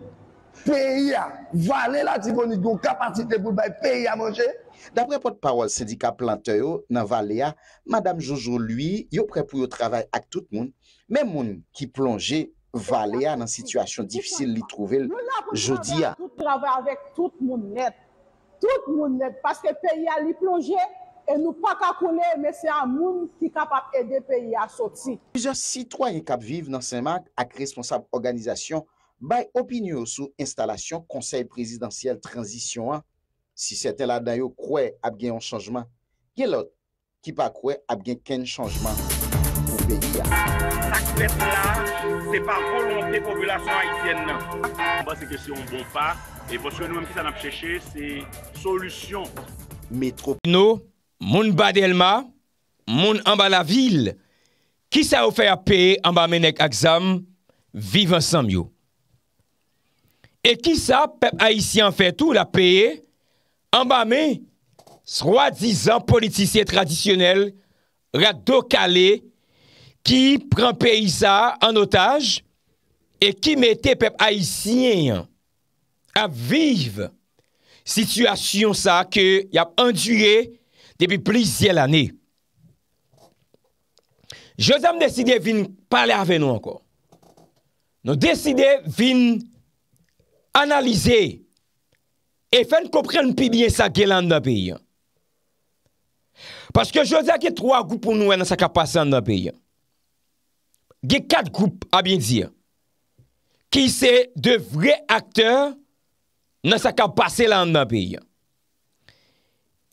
peyi a valé la Timonite, yon kapasite pou bay peyi a manje. Dapre pot parol syndika planteyo nan Valea, madame Jojo lui yo pre pou yo travay ak tout moun, men moun ki plonje Valea nan sitwasyon difisil li trouvel jodi a. Tout travay avèk tout moun let, tout moun let, paske peyi a li plonje, e nou pa kakoune, men se an moun ki kapap ede peyi a soti. Mouze sitwanyen kap viv nan Saint-Marc ak responsab organizasyon bay opinyo sou instalasyon konsey presidansyel transisyon an Si sete la dayo kwe ap gen yon chanjman, ye lot ki pa kwe ap gen ken chanjman pou beyi a. Sakvet la, se pa volonte populasyon Haitien nan. Mba se ke se yon bon pa, e poswe nou menm ki san ap cheshe, se solusyon. Metropolo, moun badelma, moun anba la vil, ki sa oufe ap peye anba menek aksam, vivan sanm yo. E ki sa pepe Haitien anfe tou la peye, An ba me, swa dizan politisye tradisyonel, rado kale, ki pran peyisa an otaj, e ki mete pep haisyen, ap vive sitwasyon sa ke yap andywe debi plizye l ane. Je zanm deside vin pale ave nou anko. Nou deside vin analize E fèn kopren pibiye sa gè lan nabèye. Paske jòdè a gè troa goup pou nouè nan sa kapase lan nabèye. Gè kat goup a bè diye. Ki se de vre akteur nan sa kapase lan nabèye.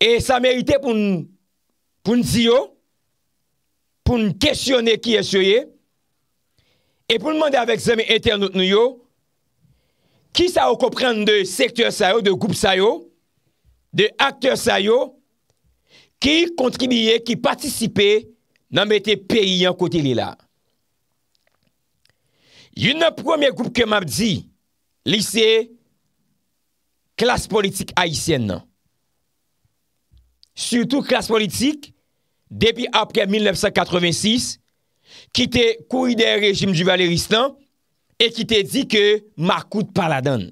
E sa mèrite pou n'ziyo. Pou n'kesyonè ki esoye. E pou n'mande avèk zèmè etè anout nouyo. Ki sa wakopren de sektor sayo, de goup sayo, de akter sayo ki kontribiye, ki patisipe nan mette peyi an kote li la. Yon nan pwemye goup ke map di, lise, klas politik aisyen nan. Surtou klas politik, depi apre 1986, kite kou ide rejim ju valeristan. e ki te di ke Makoud Paladon.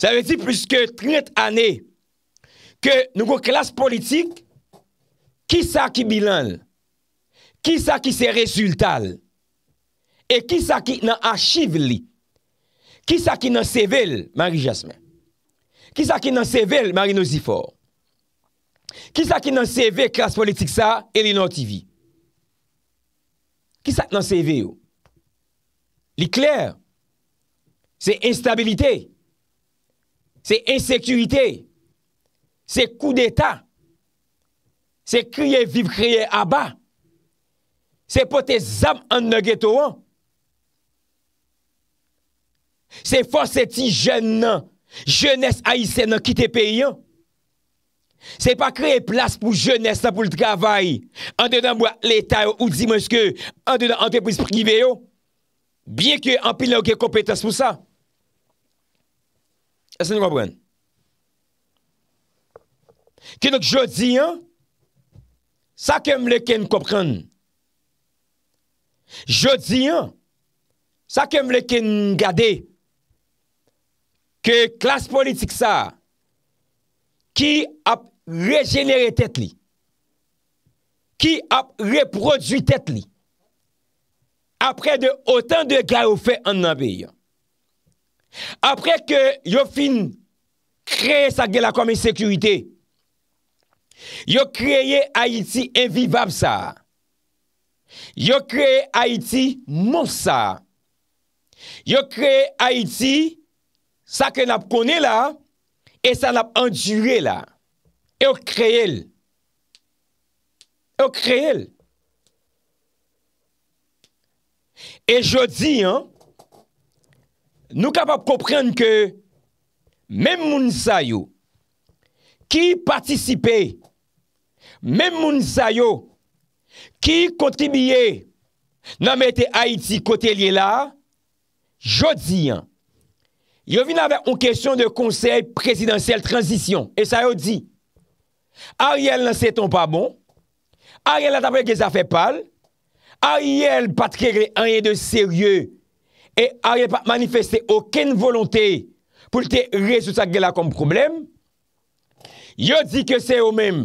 Sa ve di pwiske 30 ane ke nouko klas politik ki sa ki bilan ki sa ki se rezultal e ki sa ki nan achive li ki sa ki nan sevel Marie Jasmin ki sa ki nan sevel Marie Nozifor ki sa ki nan sevel klas politik sa Elinotivi ki sa ki nan sevel yo Li kler, se instabilite, se insekurite, se kou deta, se kriye viv kriye aba, se pou te zam an nage to an. Se fos eti jen nan, jen es a isen nan ki te pe yon, se pa kriye plas pou jen es nan pou l travay, an denan mwa leta yo ou di monske, an denan an te pwis prive yo. Biye ki anpil la ou gen kompetans pou sa, asan ni wapwen. Ki nouk jodi an, sa kem le ken kopren. Jodi an, sa kem le ken gade, ki klas politik sa, ki ap rejenere tet li, ki ap reproduite tet li. apre de otan de gaya ou fe an nabeyan. Apre ke yo fin kreye sa gela komey sekurite, yo kreye Haiti evivab sa, yo kreye Haiti moussa, yo kreye Haiti sa ke nap kone la, e sa nap andure la, yo kreye el, yo kreye el. E jodi, nou kapap koprenke, men moun sayo, ki patisipe, men moun sayo, ki kontribiye, nan mette Haiti kote liye la, jodi, yo vin avek ou kesyon de konsey presidansel transisyon. E sayo di, Ariel nan se ton pa bon, Ariel nan tapre ge za fe pal, a yel pat kere anye de serye e a yel pat manifeste oken volante pou te rezo sa gela kom problem, yo di ke se ou men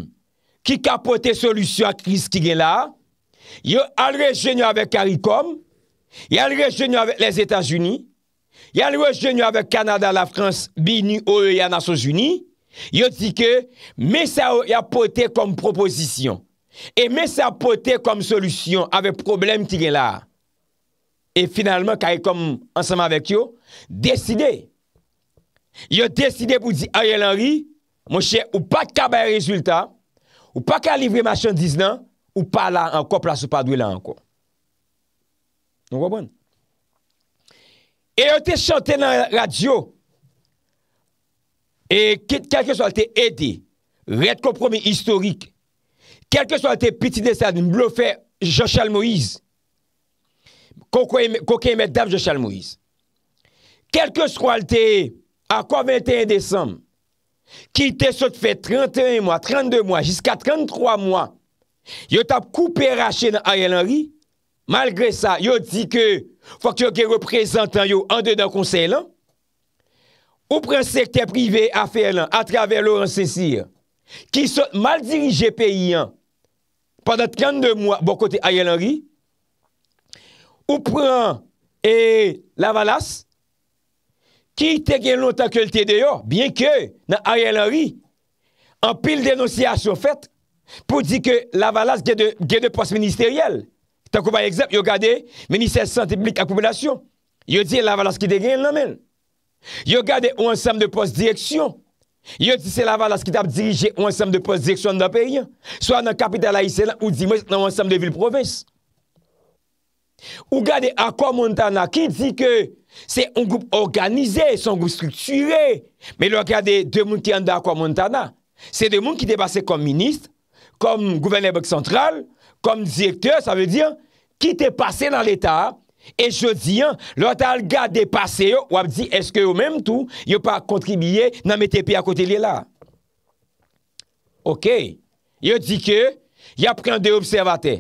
ki kapote solusyon a kriz ki gela, yo alre jenyo avek Karikom, yo alre jenyo avek les Etats-Unis, yo alre jenyo avek Kanada, la Frans, Bini, Oe, yon Asos-Unis, yo di ke me sa ou yapote kom proposisyon. E men sa pote kom solusyon avè problem ti gen la. E finalman, ka e kom ansama avèk yo, deside. Yo deside pou di, a ye lan ri, monshe, ou pa ka baye rezultat, ou pa ka livre machan diz nan, ou pa la anko plas ou pa dwe la anko. Non wabon? E yo te chante nan radio, e kakye so te ede, rete kom promi historik, kelke sou alte piti de sa, nou blofe Jochal Moïse, koko emet daf Jochal Moïse, kelke sou alte, akwa 21 Desem, ki te sou te fe 31 mwa, 32 mwa, jiska 33 mwa, yo tap koupe rache nan a yal anri, malgre sa, yo di ke, fok yo ge reprezentan yo an de nan konsey lan, ou pren sekte privé a fe lan, a traver Laurent Césire, ki sou mal dirije peyi an, pa dat kan de mwa bo kote a ye lan ri, ou pran e la valas, ki te gen lontan ke lte de yo, bien ke nan a ye lan ri, an pil denosyasyon fet, pou di ke la valas gen de post ministeriel, takou bay eksept, yo gade minister sentiblik akopelasyon, yo di la valas ki de gen nan men, yo gade ou ansam de post direksyon, Yon ti se lava la skitap dirije ou ansam de post-direksyon nan peryen, swa nan kapital aïsè nan ou di mwè nan ansam de vil-provès. Ou gade Akwa Montana ki di ke se un goup organizè, se un goup strukture, me lwa gade de moun ti an de Akwa Montana, se de moun ki te basè kom minist, kom gouverneur bèk sentral, kom direktè, sa vè di, ki te basè nan l'Etat, E jodi an, lor ta al gade pase yo, wap di, eske yo menm tou, yo pa kontribiye nan mette pi akote li la. Ok, yo di ke, ya pren de observate.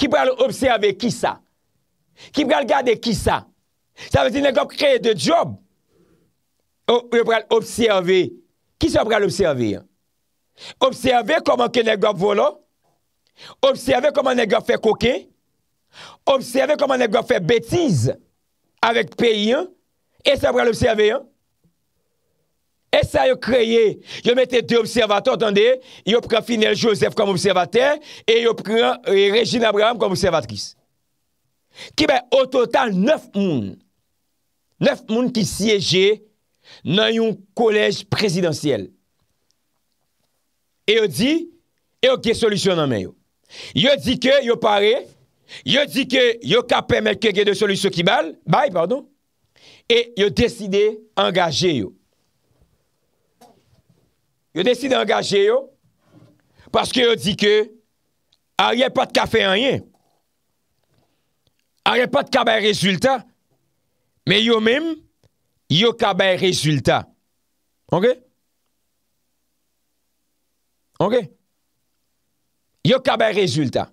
Ki pral observe ki sa? Ki pral gade ki sa? Sa vezi negop kreye de job. Oh, yo pral observe, ki sa pral observe? Observe koman ke negop volo? Observe koman negop fe koke? Ok? Observe koman anè gwa fè bètiz avèk peyi an, e sa pran l'observe an. E sa yo kreye, yo mette dè observatò, yo pran Finel Joseph koman observatè, e yo pran euh, Regina Abraham koman observatris. Ki bè, o total, neuf moun. Neuf moun ki siyeje nan yon kolej prezidentiel. E yo di, e yo ki solusyon nan men yo. Yo di ke, yo pare, yo pare, Yo di ke yo kapè mèkè gè de solusyon ki bal, bay, pardon, e yo deside angaje yo. Yo deside angaje yo, paske yo di ke, a yè pa tka fè anyè. A yè pa tka bè rezultat, mè yo mèm, yo kabè rezultat. Ok? Ok? Yo kabè rezultat.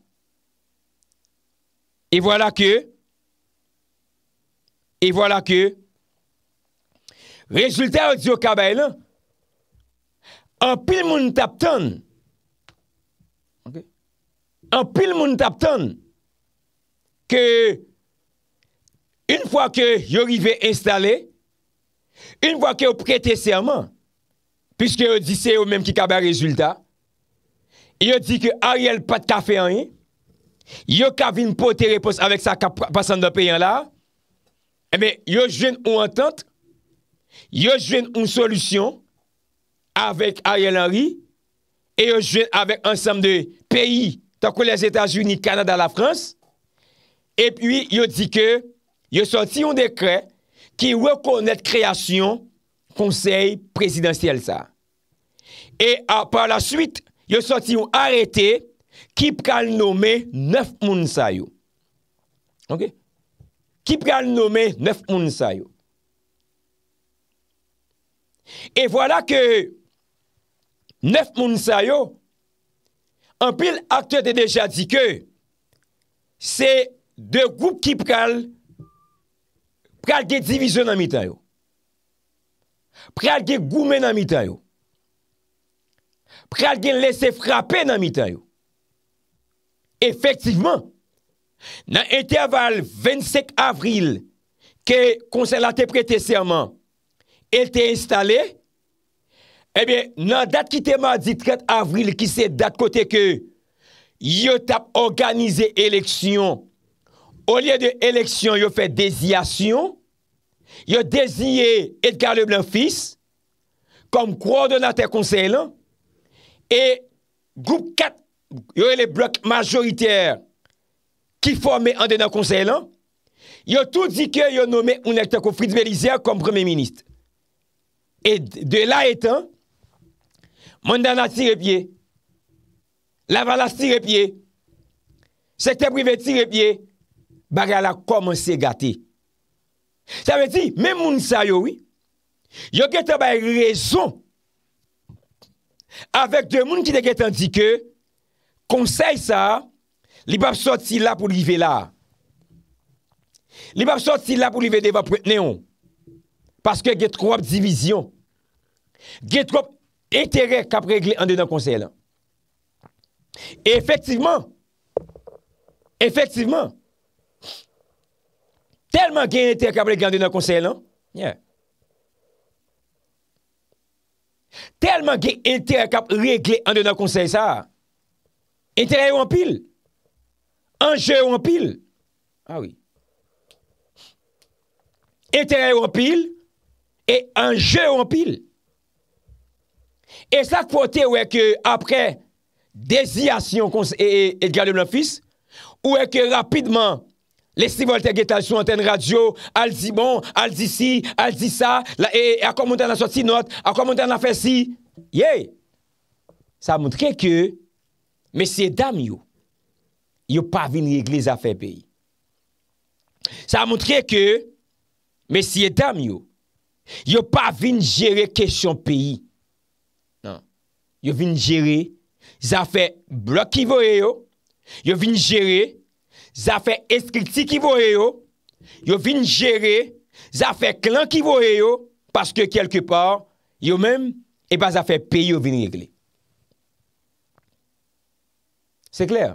E vwala ke, e vwala ke, rezultat an di yo kabe lan, an pil moun tap ton, an pil moun tap ton, ke yon fwa ke yon rive installe, yon fwa ke yon prete serman, piske yon di se yon menm ki kabe rezultat, yon di ke a yon pat kafe an yon, yo kavim pou teripos avèk sa kapasan do peyen la eh yo jwen ou antant yo jwen ou solusyon avèk Ariel Henry yo jwen avèk ansam de peyi takou les Etats-Unis Kanada la France epwi yo di ke yo soti ou dekret ki wè konèt kreasyon konsey presidansyel sa e apwa ah, la suite yo soti ou arete Ki pral nome nef moun sayo. Ok. Ki pral nome nef moun sayo. E vwala ke nef moun sayo an pil akte te deja di ke se de goup ki pral pral gen diviso nan mitayo. Pral gen goume nan mitayo. Pral gen lese frape nan mitayo. Efektivman, nan enteval 25 avril ke konsey lante prete serman ete installe, ebe eh nan dat ki temadit 30 avril ki se dat kote ke yo tap organize eleksyon o liye de eleksyon yo fe deziyasyon, yo deziyen ete karle blan fis, kom kwa donate konsey lan, e goup kat yo e le blok majoritèr ki formè an denan konsey lan, yo tout di kè yo nomè un ekta kou Fritz Belizea kom premè ministe. E de la etan, mandana si repye, lavala si repye, sekte privè si repye, baga la kòman se gati. Sa ve di, men moun sa yo wè, yo gètan bay rezon avèk de moun ki de gètan di kè, Konsey sa, li bap sot si la pou li ve la. Li bap sot si la pou li ve deva pretenyon. Paske ge tro ap divizyon. Ge tro ap etere kap regle an de nan konsey lan. Efektiveman. Efektiveman. Telman gen etere kap regle an de nan konsey lan. Telman gen etere kap regle an de nan konsey sa a. E te ray ou an pil? An je ou an pil? Awi. Ah e te ray ou an pil? E an je ou an pil? E sa kvote ou e ke apre deziasyon kon se e e de gade ou la fis? Ou e ke rapidman le sivolte getal sou antenne radio al di bon, al di si, al di sa e akon moun ten a soti not, akon moun ten a fe si? Yey! Sa moun tre ke Mesye dam yo, yo pa vin regle zafè peyi. Sa moutre ke, mesye dam yo, yo pa vin jere kesyon peyi. Non. Yo vin jere zafè blok ki voye yo, yo vin jere zafè eskriti ki voye yo, yo vin jere zafè klan ki voye yo, paske kelke par, yo men, eba zafè peyi yo vin regle. Se kler.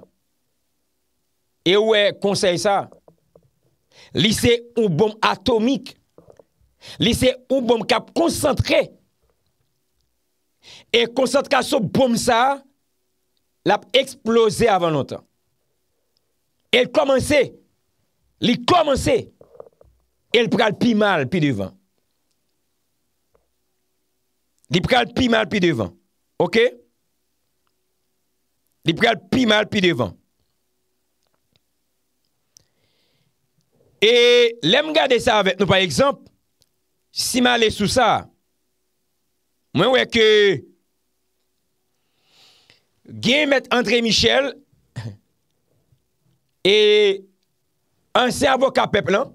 E ou e konsey sa. Li se ou bom atomik. Li se ou bom kap konsantre. E konsantre ka sou bom sa. Lap eksplose avan notan. El komanse. Li komanse. El pral pi mal pi divan. Li pral pi mal pi divan. Ok? Di priyal pi mal pi devan. E lem gade sa avet nou pa ekzamp, si ma le sou sa, mwen weke gen met Andre Michel [coughs] e ansen avoka pep lan,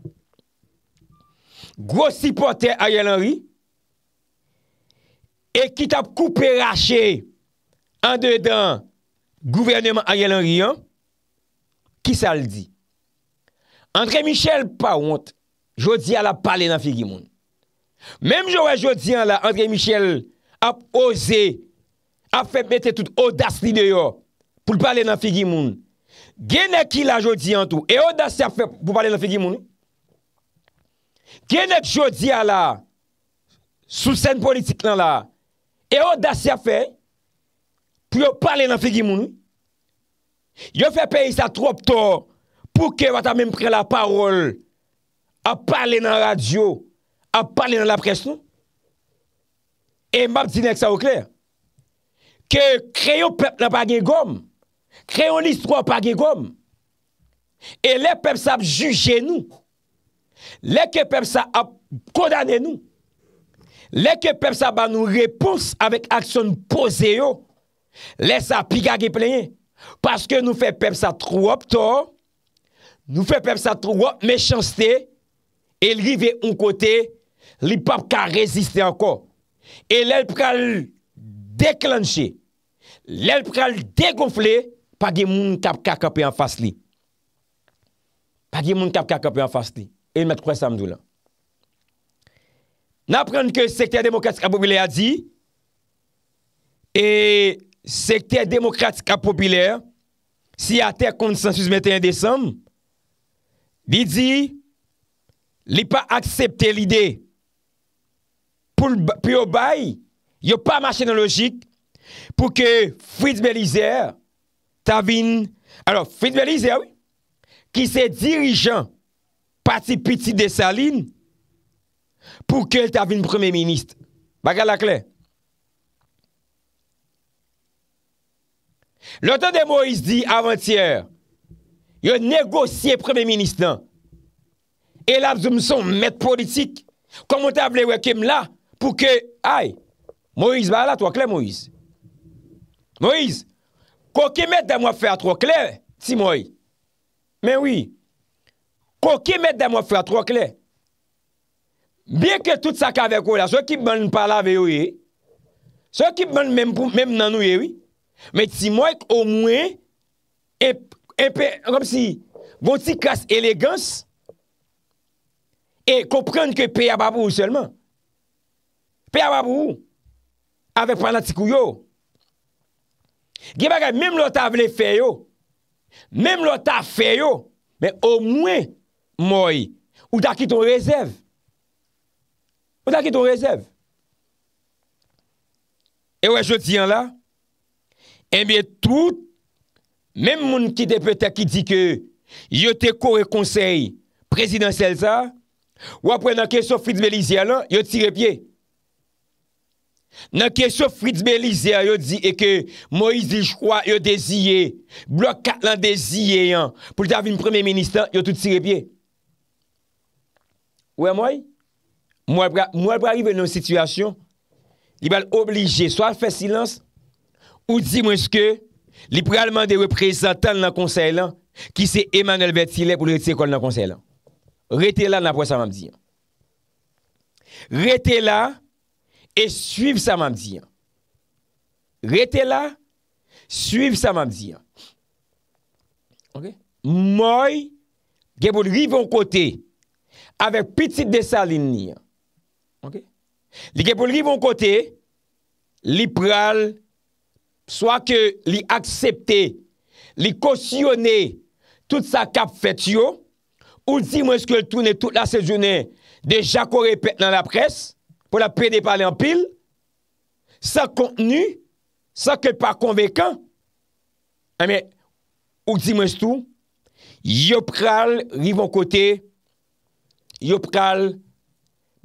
gwo sipote a yal anri, e ki tap koupe rache an dedan Gouvernement a yel an riyan, ki sa l di? Andre Michel pa wont, jodi a la pale nan figi moun. Mem jowè jodi a la, Andre Michel ap oze, ap fèm mette tout odas li de yo, pou pale nan figi moun. Genè ki la jodi an tou, e odas ya fè pou pale nan figi moun? Genè ki jodi a la, sou sèn politik lan la, e odas ya fè, pou yo pale nan figi mounou, yo fe peyi sa trope to, pou ke wata men pre la parol, a pale nan radio, a pale nan la pres nou, e map dinek sa ou kler, ke kreyo pep nan page gom, kreyo listro page gom, e le pep sa ap juje nou, le ke pep sa ap kodane nou, le ke pep sa ap an nou repons, avek aksyon pouze yo, Lè sa piga ge plèye. Paske nou fè pep sa trou ap to. Nou fè pep sa trou ap mechanstè. E li ve yon kote. Li pap ka rezistè anko. E lè l pral déklanchè. Lè l pral dégonflè. Pa ge moun kap ka kapè an fas li. Pa ge moun kap ka kapè an fas li. E mèt kwen samdou la. Na pran ke sekte demokrasi kabou bile a di. E... sekter demokratika popüler si a te konsensus 21 Desem li di li pa aksepte lide pou yon bay yon pa machinologik pou ke Fritz Belizer ta vin alors Fritz Belizer ki se dirijan parti piti de sa lin pou ke ta vin premier ministre bakal la kle Le ton de Moïse di avantièr, yo negosye preme ministan, e la zoum son met politik, komon te avle weke m la, pou ke, aï, Moïse ba la tro kle Moïse, Moïse, kon ke met de m wap fè a tro kle, ti Moïse, men wii, kon ke met de m wap fè a tro kle, biè ke tout sa ka vek wè, sou ki bonn pala ve yoye, sou ki bonn men m nan woye wii, Men ti mwen, o mwen, e pe, kom si, voti bon kase elegans, e komprenn ke pe ya babou seman. Pe ya babou, avek panatikou yo. Ge bagay, mem lota vle feyo, mem lota feyo, men o mwen, mwen, ou dakiton rezèv. Ou dakiton rezèv. E wè, jò diyan la, Mwen eh moun ki depete ki di ke yo te kore konsey prezident Selza wapwen nan kesyo Fritz Belizea lan yo tire pie. Nan kesyo Fritz Belizea yo di e ke Moïse Dijroa yo deziye, blokat lan deziye yon pou javim premè ministan yo tou tire pie. Ouè mwen? Mwen mwen brarive nan situasyon. Yon bal oblige so al fè silans Ou di mwen ske, li pralman de reprezentant nan konsey lan, ki se Emanuel Bertilè pou li reti ekol nan konsey lan. Reti lan nan pou sa mam diyan. Reti lan, e suiv sa mam diyan. Reti lan, suiv sa mam diyan. Moy, ge pou li rivon kote, ave pitit de sa lin ni. Li ge pou li rivon kote, li pralman, So a ke li aksepte, li kosyone, tout sa kap fet yo, ou di mwen se ke l toune tout la sejoune de jako repete nan la pres, pou la pede pale an pil, sa kontenu, sa ke pa konvekan, a eh men, ou di mwen se tou, yo pral rivon kote, yo pral,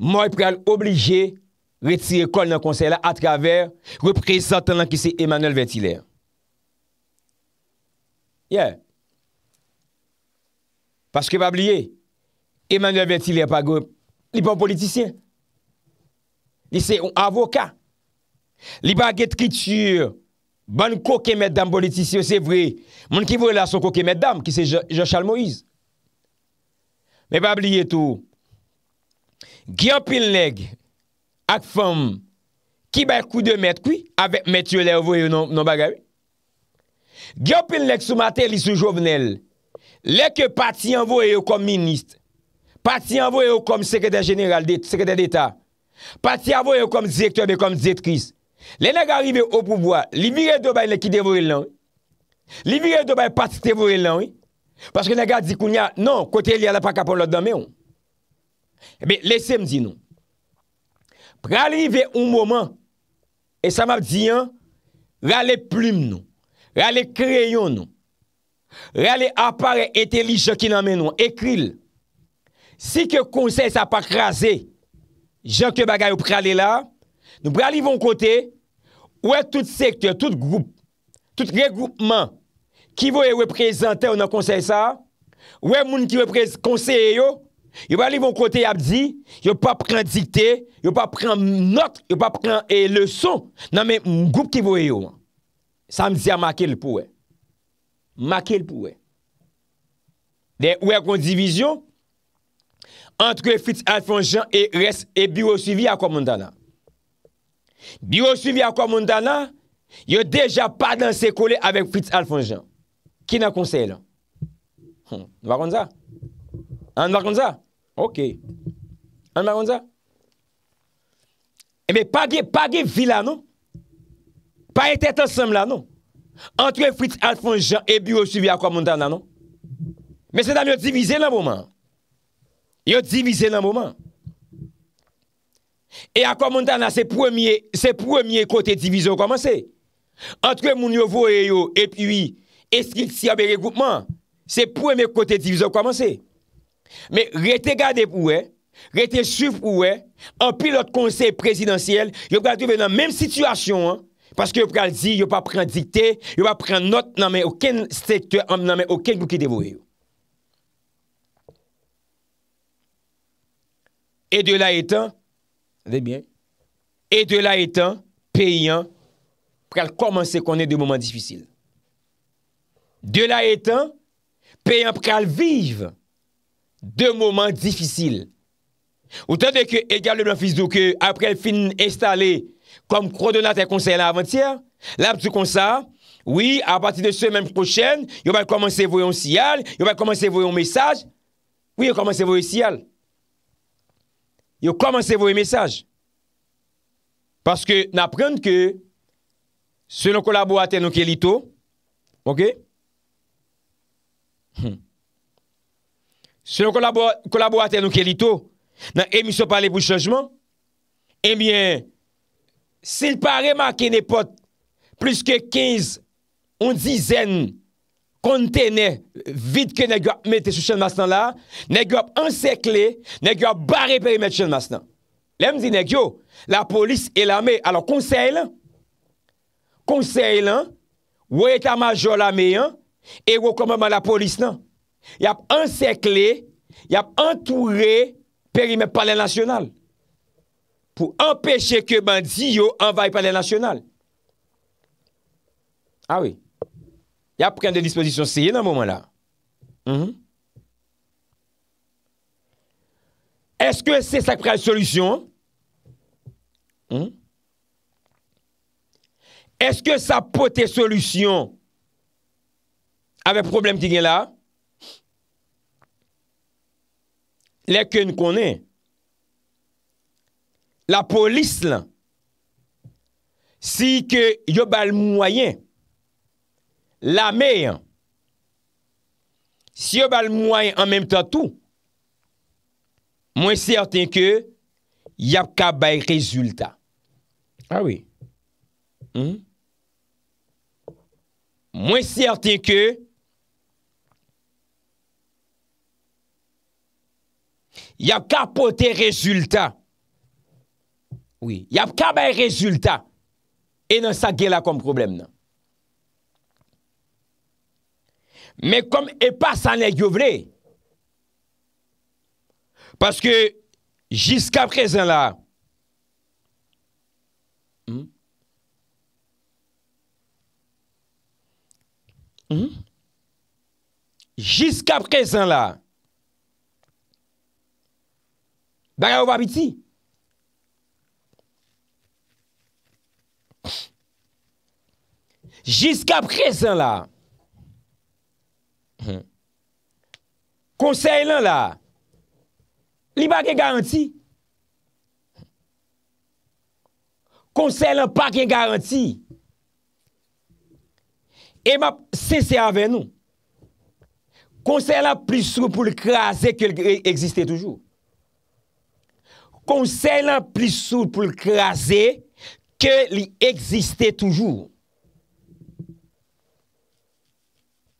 mwen pral oblije, Retirè kol nan konsey la atraver, reprezentan lan ki se Emanuel Ventiler. Yeah. Paske pa bliye, Emanuel Ventiler pa go, li pa politisyen. Li se avoka. Li pa ge triture. Ban koke met dam politisyen, se vre. Moun ki vre la son koke met dam, ki se Jochal Moïse. Me pa bliye tou, Gyan Pilnèk, ak fèm ki bè kou de mèt kwi, avèk mèt yo lè non, non ou vò yo non bagè. Gyo pil lèk sou mater lèk sou jòvnel, lèk pati an vò yo kom minist, pati an vò yo kom sekredè genéral, sekredè d'Etat, pati an vò yo kom direktè be kom zètkris, lè nèk arribe ou pou vò, li mire do bè lè ki devore lè an, li mire do bè pati devore lè an, paske nèk a di koun ya, non, kote lè alè pa kapon lò dèmè yon. Eh be, lè se mdi nou, Pralive un moman, e sa map diyan, rale plim nou, rale kreyon nou, rale apare etelij yo ki nanmen nou, ekril. Si ke konsey sa pa krasi, jan ke bagay yo prale la, nou pralive un kote, ou e tout sektor, tout group, tout regroupman ki vo e reprezentan ou nan konsey sa, ou e moun ki reprezentan konsey yo, Yo pa li von kote yap di, yo pa pren dikte, yo pa pren not, yo pa pren e le son. Nan men m goup ki vwe yo an. Sa m diya makel pou we. Makel pou we. De ouwe kon divizyon, antre Fritz Alfons Jean et Biro Suivi akwa moun dana. Biro Suivi akwa moun dana, yo deja pa dans se kole avek Fritz Alfons Jean. Ki nan konseye lan? Hmm, nou bakon zan? Nou bakon zan? Ok, an maron za? Eme, pa ge, pa ge vila nou? Pa e tetan sem la eh nou? Antre non? Fritz, Alfon, Jean e Buyo subi akwa moun dana nou? Mese dan yo divize nan mouman. Yo divize nan mouman. E akwa moun dana se pwemye, se pwemye kote divize ou komanse. Antre moun yo vo e yo e piwi eskilt si abe regoupman, se pwemye kote divize ou komanse. Me rete gade pou we, rete sou pou we, an pilot konsey prezidentiyel, yo pral dewe nan menm situasyon an, paske yo pral di, yo pral pren dikte, yo pral pren not nanmen oken sektor, nanmen oken kou ki devowe yo. E de la etan, ve bien, e de la etan, peyan, pral komanse konen de mouman difisil. De la etan, peyan pral vive. de mouman difisil. Ou tade ke egal de mouan fizou, ke apre fin installe, kom krodona te konsen la avantia, la ptou konsa, oui, a pati de semen prochen, yo pa komanse voyon siyal, yo pa komanse voyon mesaj, oui, yo komanse voyon siyal. Yo komanse voyon mesaj. Paske naprend ke, se nou kolabo aten nou ke lito, ok, hmm, Se nou kolaborate nou ke lito nan emisyon pale pou chanjman, emyen, eh sil pare ma ki ne pot plus ke 15 on dizen kontene vide ke negyo ap mette sou chanmastan la, negyo ap ensekle, negyo ap bare perimet chanmastan. Lem di negyo, la polis e la me, alo konsey lan, konsey lan, woye ta majo la me, e woye koman man la polis lan. y ap ensekle y ap entoure perimet palen national pou empèche ke band ziyo envaye palen national a ah oui y ap pren de disposisyon seye nan moumen la mhm eske se sak prel solusyon mhm eske sa potè solusyon ave problem ti gen la mhm lèkè n konè, la polis lè, si ke yo bal mouayen, la mè, si yo bal mouayen an mèm tan tou, mwen sèrten ke, yap ka bay rezultat. A ah wè. Hmm? Mwen sèrten ke, Yav ka pote rezultat. Yav ka bay rezultat. E nan sa gela kom problem nan. Men kom epa sa ne yovle. Paske jiska prezen la. Hmm? Hmm? Jiska prezen la. Baka ou va biti. Jiska prezen la, hmm. konsey lan la, li bak e garanti. Konsey lan pa ki e garanti. E map sese avè nou. Konsey lan plisou pou l'krasè ke l'egziste e- e- toujou. kon se la pli sou pou l'kaze, ke li egziste toujou.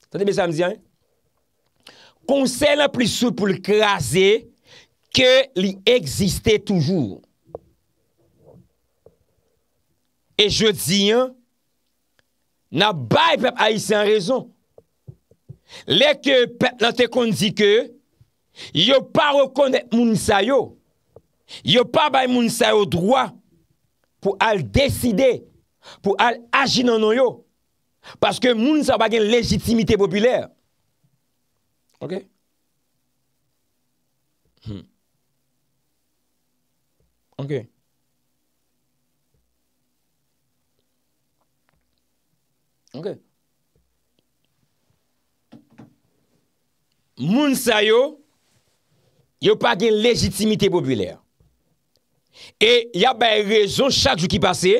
Sante be sa mzyan? Kon se la pli sou pou l'kaze, ke li egziste toujou. E jodi, nan bay pep a yise an rezon. Lek pep nan te kon di ke, yo pa rokone moun sa yo. Yo pa bay moun sa yo drwa pou al deside, pou al aji nan yo. Paske moun sa yo bagen legitimite popüler. Ok. Ok. Hmm. Ok. Ok. Moun sa yo yo bagen legitimite popüler. E, ya ben rezon chak jou ki pase,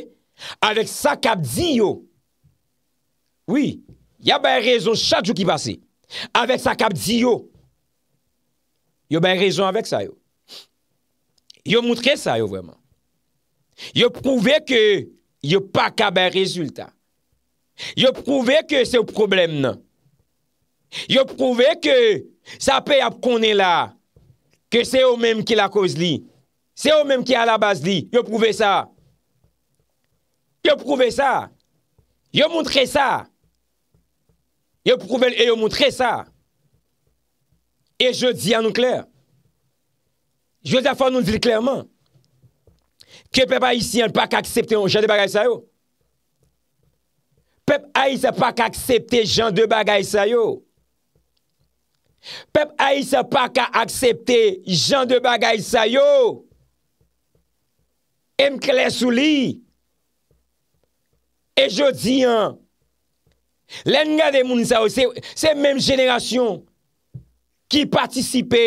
avek sa kap di yo. Oui, ya ben rezon chak jou ki pase, avek sa kap di yo. Yo ben rezon avek sa yo. Yo moutre sa yo vweman. Yo prouve ke yo pa ka ben rezultat. Yo prouve ke se ou problem nan. Yo prouve ke sa pe ap konen la, ke se ou menm ki la koz li. Oui. Se yo mèm ki a la bas li, yo prouve sa. Yo prouve sa. Yo moutre sa. Yo prouve, e yo moutre sa. E yo di an nou kler. Yo zafan nou di klerman. Ke pep a yisi an pa kaksepte jan de bagay sa yo. Pep a yisi an pa kaksepte jan de bagay sa yo. Pep a yisi an pa kaksepte jan de bagay sa yo. Mklesou li. E jodi an. Len nga de mouni sa ou. Se menm jeneration. Ki patisipe.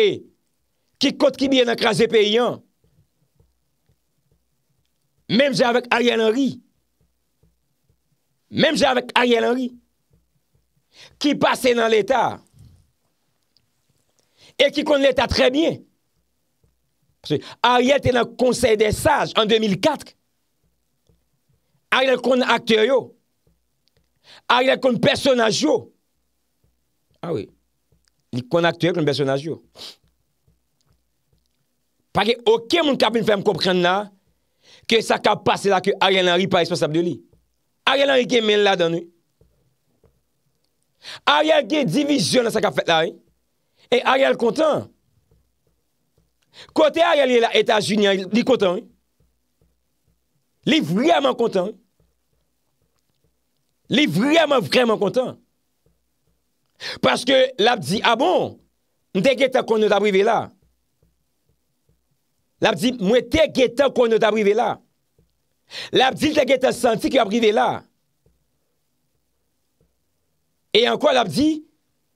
Ki kote ki biye nan krasi peyi an. Menm javek Aryan Henry. Menm javek Aryan Henry. Ki pase nan l'Etat. E ki kon l'Etat tre bie. Menm javek Aryan Henry. Ah a rye te nan konsey de saj en 2004. A rye kon akte yo. A rye kon personaj yo. A wè. Kon akte yo kon personaj yo. Pake oke moun kapin fèm komprende la ke sa ka pase la ke a rye nan ri pa esposab de li. A rye nan ri ke men la dan nou. A rye gen division nan sa ka fèm la. E a rye al kontan. Kote a yal yal etaj jinyan, li kontan. Li vreman kontan. Li vreman, vreman kontan. Paske lap di, a ah bon, mwen teke ta kono ta brive la. Lap di, mwen teke ta kono ta brive la. Lap di, mwen teke ta santi ki a brive la. E an kwa lap di,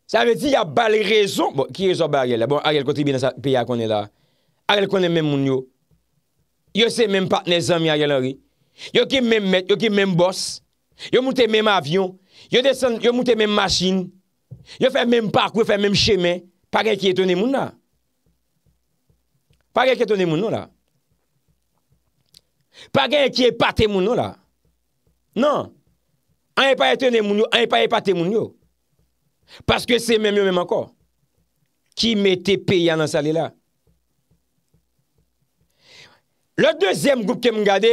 sa me di, ya bali rezon. Bon, ki rezon ba yal, bon, a yal konti binan sa piya kono la. alè konè mè moun yo, yo se mèm patnè zèm ya yalèri, yo ki mèm mèt, yo ki mèm bòs, yo moutè mèm avyon, yo moutè mèm machin, yo fè mèm parkou, yo fèm mèm chèmè, pa gen ki etonè moun la. Pa gen ki etonè moun la. Pa gen ki etonè moun la. Nan, anè pa etonè moun yo, anè pa etonè moun yo. Paske se mèm yo mèm anko. Ki mè tepe ya nan salè la. Le deuxième groupe ke mou gade,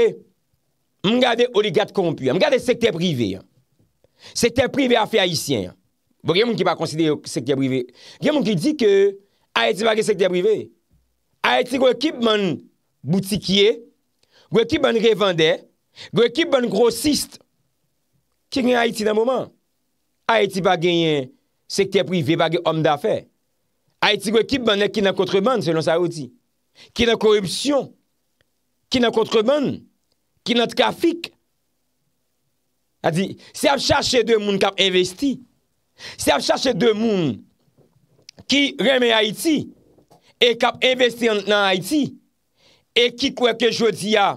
mou gade oligat korumpu. Mou gade sekte privé. Sekte privé afe aïsien. Bo gen moun ki pa konside sekte privé. Gen moun ki di ke aïti bagè sekte privé. Aïti gwe kip man boutikye, gwe kip man revandè, gwe kip man grossiste. Ki gen aïti nan mouman. Aïti bagè yen sekte privé bagè om dafe. Aïti gwe kip man ekina kontrebande selon sa outi. Kina korupsyon. ki nan kontreman, ki nan trafik. A di, se ap chache de moun kap investi, se ap chache de moun ki reme Haiti, e kap investi nan Haiti, e ki kweke jodi ya,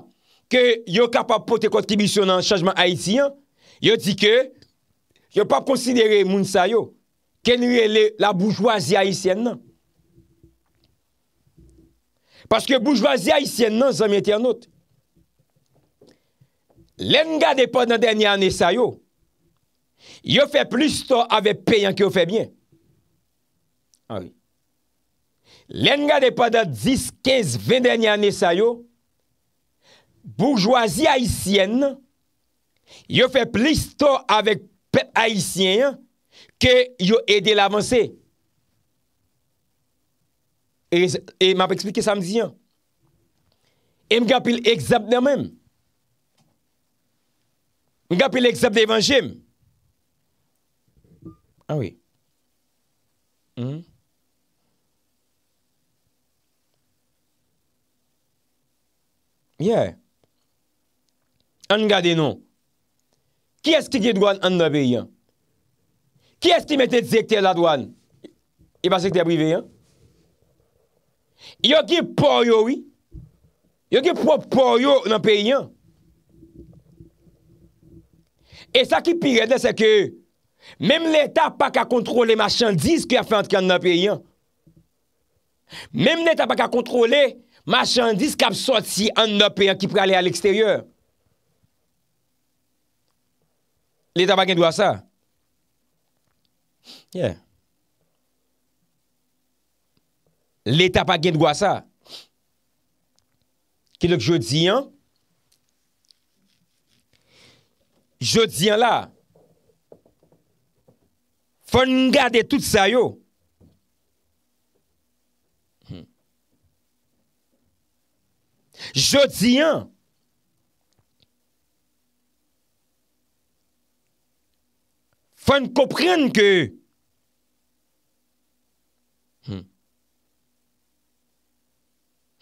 ke yo kap ap pote kontribisyon nan chajman Haitian, yo di ke, yo pa konsidere moun sa yo, ke nye le la boujwa zi Haitian nan. Paske bourgeoisie haisyen nan zanmetyan not. Len nga depo nan denye an esay yo, yo fe plis to avè payan ki yo fe byen. Ah Len nga depo nan 10, 15, 20 denye an esay yo, bourgeoisie haisyen, yo fe plis to avè payan ki yo edè la vansè. E map eksplike samdiyan. E mga pil egzab demen. Mga pil egzab devan jem. Awi. Ah hmm. Ye. An nga denon. Ki eski di douan an nabeyan? Ki eski mette di zekte la douan? E bas ekte abriveyan? Yo ki po yo wi, yo ki po po yo nan periyan. E sa ki pire de se ke, mem l'Etat pa ka kontrole machandise ki a fante ki an nan periyan. Mem l'Etat pa ka kontrole machandise ki ap soti an nan periyan ki pre ale al eksteryor. L'Etat pa gen do a sa. Yeah. Yeah. L'eta pa gen gwa sa. Kilo k jodi an. Jodi an la. Fon n gade tout sa yo. Jodi an. Fon n kopren ke...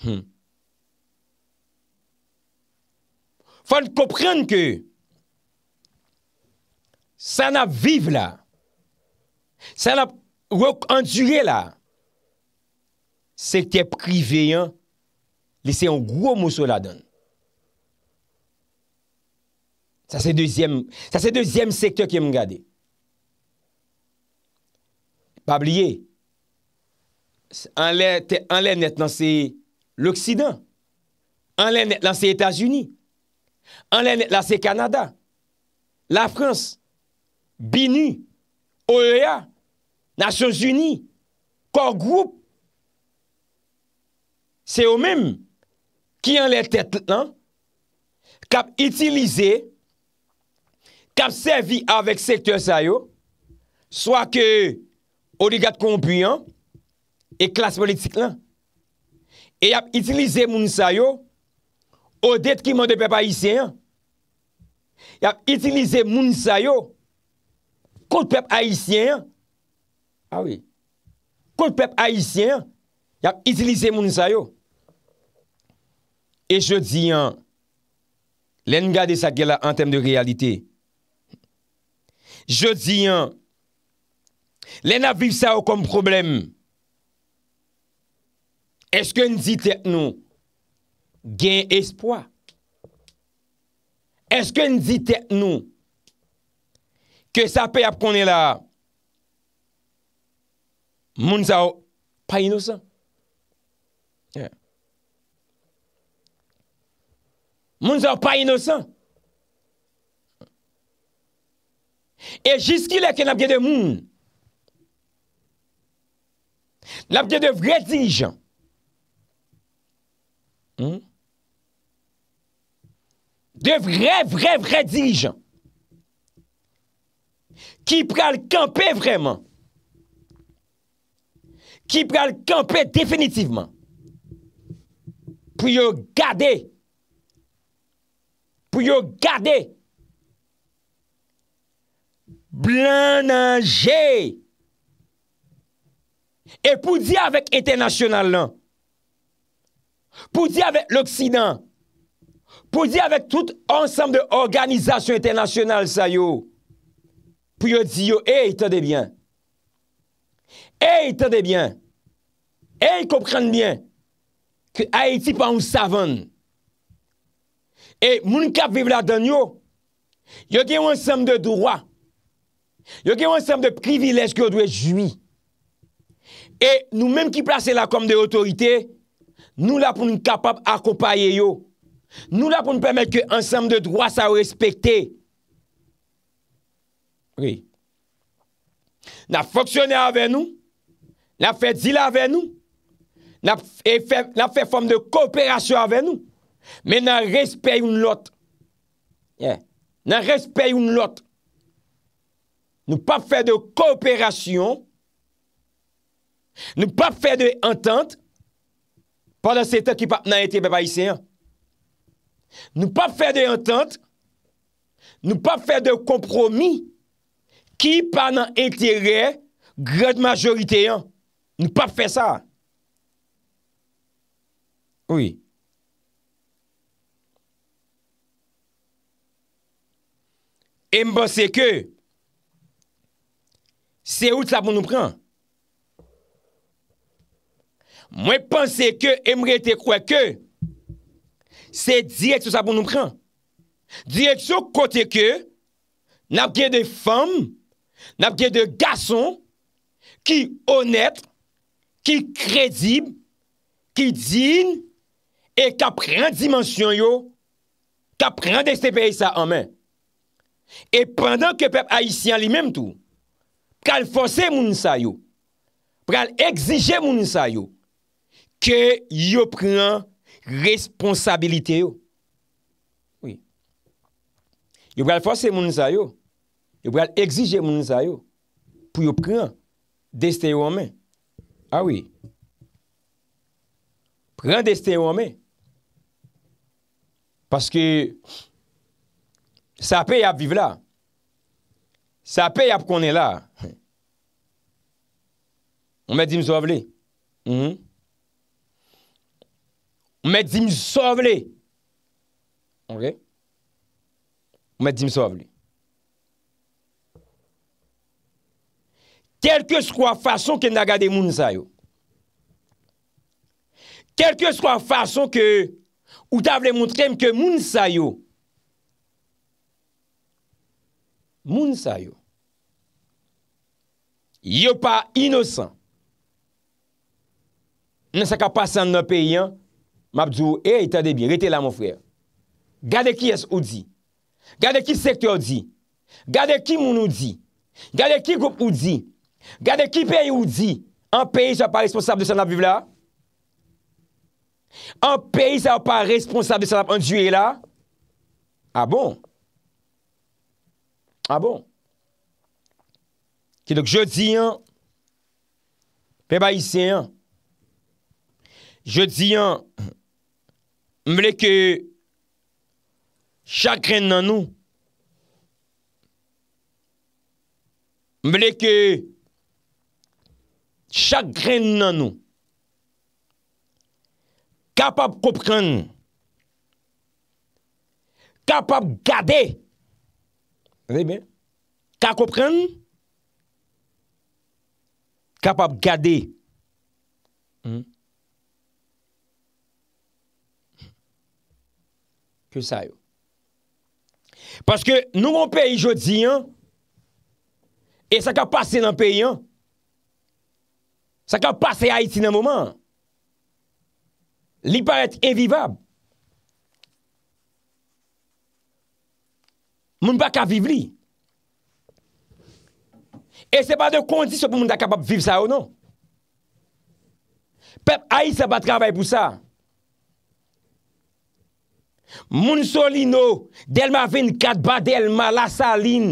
Hmm. Fwa n kopren ke San ap vive la San ap Rok anjure la Sèk te prive yon Lise yon gro mousso la don Sa se dezyem Sa se dezyem sèk te ki m gade Bab liye An lè An lè net nan se L'Oksidan, an lè net lan se Etas-Uni, an lè net lan se Kanada, la Frans, Bini, OEA, Nasyons-Uni, Korg Group. Se yo mèm ki an lè tet lan kap itilize, kap servi avèk sektyon sayo, swa ke oligat konbuyan e klas politik lan. E yap itilize moun sayo, odet ki mwande pep ayisyen. Yap e itilize moun sayo, kouj pep ayisyen. Awi. Ah kouj pep ayisyen, yap e itilize moun sayo. E je diyan, len gade sa gela an tem de realite. Je diyan, len aviv sa ou kom probleme. Eske n di tek nou gen espoi? Eske n di tek nou ke sa pe ap konen la moun za ou pa inosan? Moun za ou pa inosan? E jis ki lè ke n ap gè de moun? N ap gè de vredi jan? Hmm? De vre vre vre dirijan Ki pral kampe vreman Ki pral kampe definitiveman Puyo gade Puyo gade Blananje Epou di avek etenasyonal lan non. pou di avèk l'Oksidan, pou di avèk tout ansam de organizasyon internasyonal sa yo, pou yo di yo, hey, tadebyen, hey, tadebyen, hey, koupranbyen, ki Haiti pan ou savon, hey, moun kap viv la dan yo, yo gen yo ansam de douwa, yo gen yo ansam de privileske yo dwe jwi, hey, nou menm ki plase la kom de otorite, Nou la pou nou kapap akopaye yo. Nou la pou nou pwemel ke ansanm de drwa sa ou respekte. Oui. Na foksyone ave nou. Na fe zila ave nou. Na fe fom de kooperasyon ave nou. Men nan respey ou nou lot. Nan respey ou nou lot. Nou pa fe de kooperasyon. Nou pa fe de entente. pandan se te ki pa nan ete beba isen. Nou pa fe de entente, nou pa fe de kompromi, ki pa nan etere, grejt majorite yon. Nou pa fe sa. Oui. E mba se ke, se ou sa pou nou pren? mwen panse ke emre te kwe ke, se direk so sa pou nou pran. Direk so kote ke, napke de fam, napke de gason, ki onet, ki kredib, ki din, e ka pran dimensyon yo, ka pran de se pey sa anmen. E pandan ke pep haisyen li menm tou, pral fose moun sa yo, pral exije moun sa yo, ke yo pren responsabilite yo. Oui. Yo brel fwase moun sa yo, yo brel egzije moun sa yo, pou yo pren deste yo anmen. Ah oui. Pren deste yo anmen. Paske, sa pey ap vive la. Sa pey ap konen la. [laughs] On me di mzou avle. Mh. Mm-hmm. Ou mè di msov li. Ou mè di msov li. Kèlke skwa fason kè n da gade moun sa yo. Kèlke skwa fason kè ou ta vle moun trem ke moun sa yo. Moun sa yo. Yo pa inosan. Mè sa ka pa san nan peyi an. Mabdou, e, itadebi, rete la, mou frè. Gade ki es ou di? Gade ki sektè ou di? Gade ki moun ou di? Gade ki goup ou di? Gade ki peyi ou di? An peyi sa w pa responsable de sanap vive la? An peyi sa w pa responsable de sanap anduye la? A ah bon? A ah bon? Ki dok, je di an, pe ba isi an, je di an, Mbleke chakren nan nou. Mbleke chakren nan nou. Kapap kopren. Kapap gade. Zeybe. Kakopren. Kapap gade. Mbleke. Hmm? ke sa yo. Paske nou moun peyi jodi an, e sa ka pase nan peyi an, sa ka pase a iti nan mouman, li paret evivab. Moun baka viv li. E se ba de kondisyon pou moun da kapap viv sa yo non. Pep a iti se ba trabay pou sa. Moun soli nou, del ma vin kat badel ma la salin,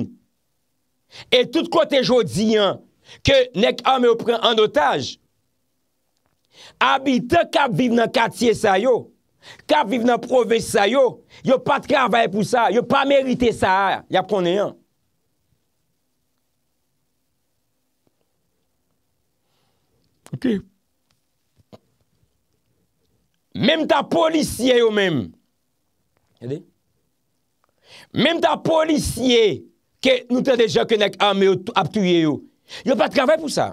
e tout kote jodi an, ke nek ame ou pren an otaj, abi te kap viv nan katiye sa yo, kap viv nan provise sa yo, yo pat kravay pou sa, yo pa merite sa a, ya prone an. Ok. Mem ta polisiye yo mem, Mèm ta polisye ke nou te deje kene ak ame yo ap touye yo, yo pat travè pou sa.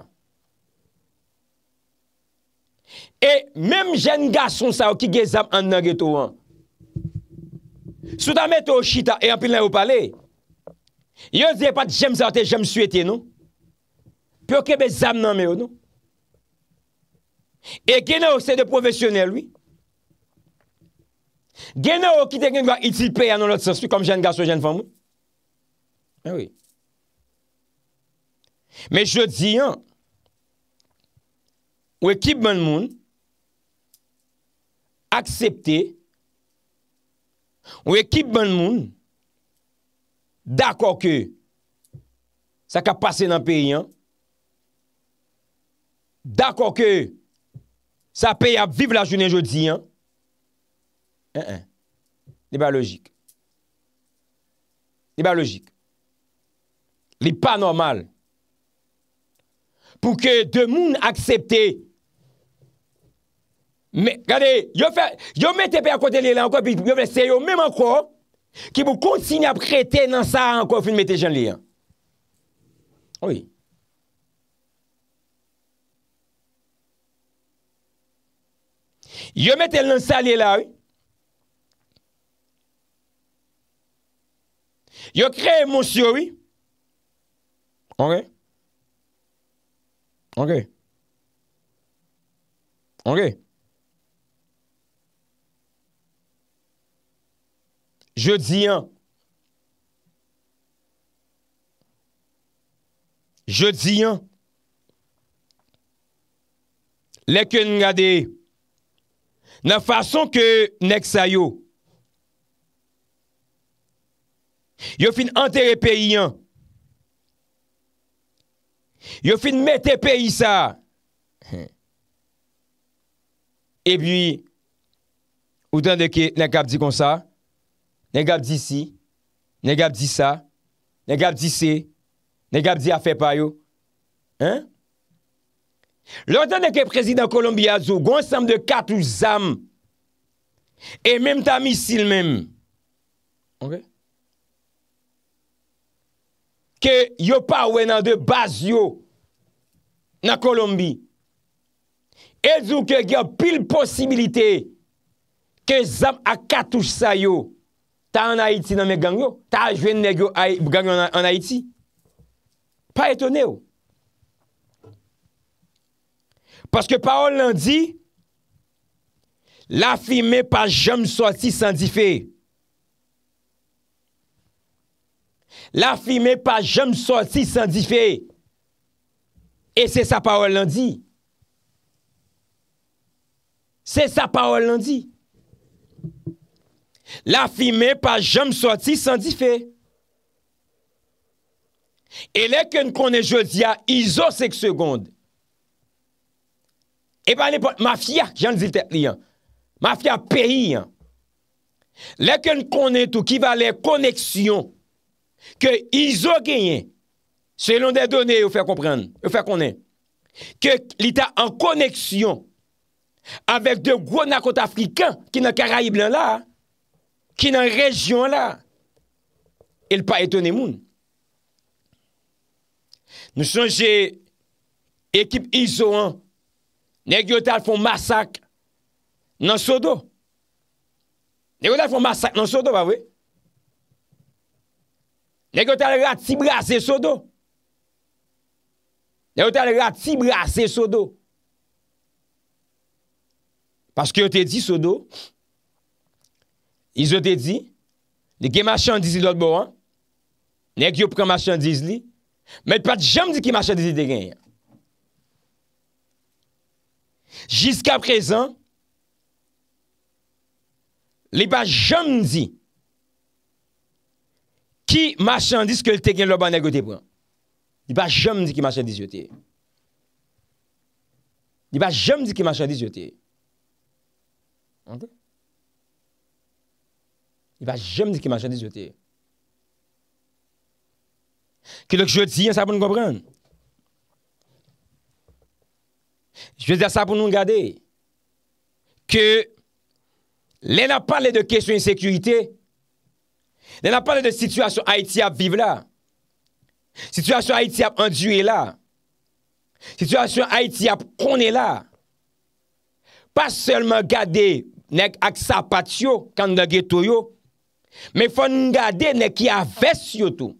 E mèm jen ga son sa ou ki ge zam an nage tou an. Soutan mète ou chita e apil la ou pale, yo ze pat jem zante jem suete nou, pou ke be zam nan me yo nou. E genè ou se de profesyonel oui, Genè ou ki te genè gwa itilpe ya nou lot sensu kom jen gaso jen famou? Eh oui. Men je di yon ou ekip men moun aksepte ou ekip men moun dako ke sa ka pase nan peyi yon dako ke sa peyi ap viv la jounen je di yon Nè, nè. Nè pa logik. Nè pa logik. Li pa normal. Po ke demoun aksepte. Gade, yo mette pe akwote li la anko. Yo fese yo mèman kwa. Ki pou kontsine ap krete nan sa anko. Fou mète jan li. Oui. Yo mette nan sa li la. Oui. Yo kre monsyori. Ok. Ok. Ok. Je diyan. Je diyan. Je diyan. Lèkè n'gade. Nè fason kè nèk sayo. Yo fin anteri peyi an. Yo fin mette peyi sa. E bi, ou tan deke, negab di kon sa, negab di si, negab di sa, negab di se, negab di a fe payo. Hein? Lou tan deke prezident Kolombia zo, gwen sanm de kat ou zam, e menm ta misil menm. Ok? Ok? ke yo pa wè nan de base yo nan Kolombi, edzou ke gè pil posibilite ke zam akatouch sa yo, ta an Haiti nan mè gang yo, ta jwen mè gang yo an Haiti, pa eto ne yo. Paske pa ou lè di, la fi mè pa jèm soati san di fè, La fi me pa jom soti san di fe. E se sa pa Orlandi. Se sa pa Orlandi. La fi me pa jom soti san di fe. E leke n konen jodia, izo sek segond. E pa ne pot mafya, jen li zil te pri. Mafya peyi. Leke n konen tou, ki va le koneksyon, ke Iso genyen, selon de donen ou fe konnen, ke li ta an koneksyon avek de gwo nakot Afrikan ki nan Karaib lan la, ki nan rejyon la, el pa etonemoun. Nou son jè ekip Iso nan Sodo. Nan Sodo. Nan Sodo. Nèk yo talera ti brase so do. Nèk yo talera ti brase so do. Paske yo te di so do, iz yo te di, li kem a chan dizi lot bo an, nèk yo prema chan dizi li, mèd pat jam di kem a chan dizi de gen ya. Jiska prezan, li pa jam di ki machandis ke lte gen lor ban negote pran. Di ba jom di ki machandis yo te. Di ba jom di ki machandis yo te. An te? Di ba jom di ki machandis yo te. Ke lòk joti, yon sa pou nou kompran. Jwè zè sa pou nou gade. Ke lè nan pale de kèsyon yon sekurite, kè Nè nan parle de situasyon Haïti ap vive la Situasyon Haïti ap anjou e la Situasyon Haïti ap kon e la Pas selman gade Nèk ak sapat yo Kan nge to yo Mè fòn gade nèk ki avès yo tou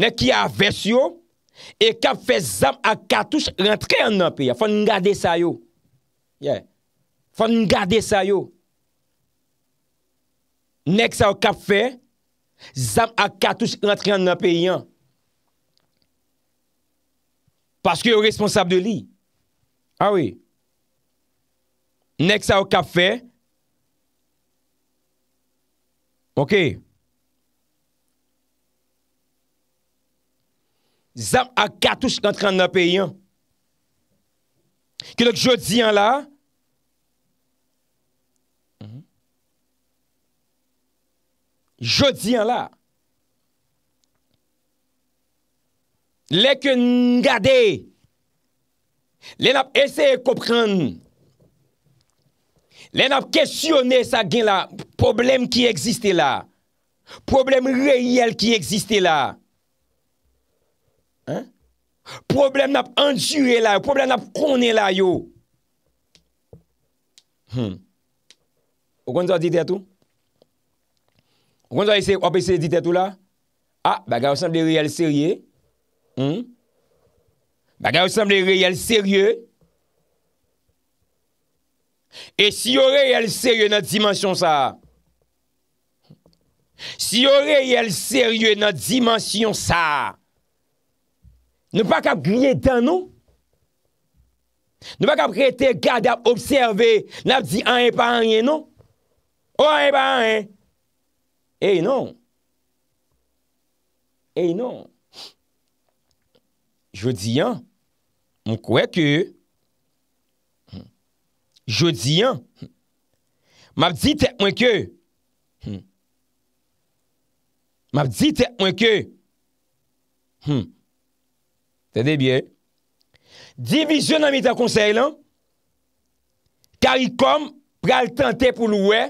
Nèk ki avès yo E kap fè zam ak katouche rentre an anpè ya Fòn gade sa yo Fòn gade sa yo Nèk sa ou ka fe, zam ak katous entran nan peyan. Paske yo responsab de li. A we. Nèk sa ou ka fe, ok. Zam ak katous entran nan peyan. Kè lòk jodi an la, Je diyan la. Lè kè n'gade. Lè nap esey kopren. Lè nap kèsyonè sa gen la. Problem ki eksiste la. Problem reyel ki eksiste la. Problem nap endurè la. Problem nap konè la yo. Hmm. Okon zwa di di atou? Okon zwa di di atou? Ope se dit etou la? A, ah, baga osamble reyel serye. Hmm? Baga osamble reyel serye. E si yo reyel serye nan dimensyon sa. Si yo reyel serye nan dimensyon sa. Nou pa kap griye dan nou? Nou pa kap krete gade ap observe nan ap di an e pa an e nou? Ou an e pa an e? Ey non. Ey non. Hmm, Jodi an. Mwen kwe ke. Jodi an. Mabdi te mwen ke. Hmm, Mabdi te mwen ke. Hmm, Tede bye. Divizyon nan mwen ta konsey lan. Karikom pral tante pou lowe.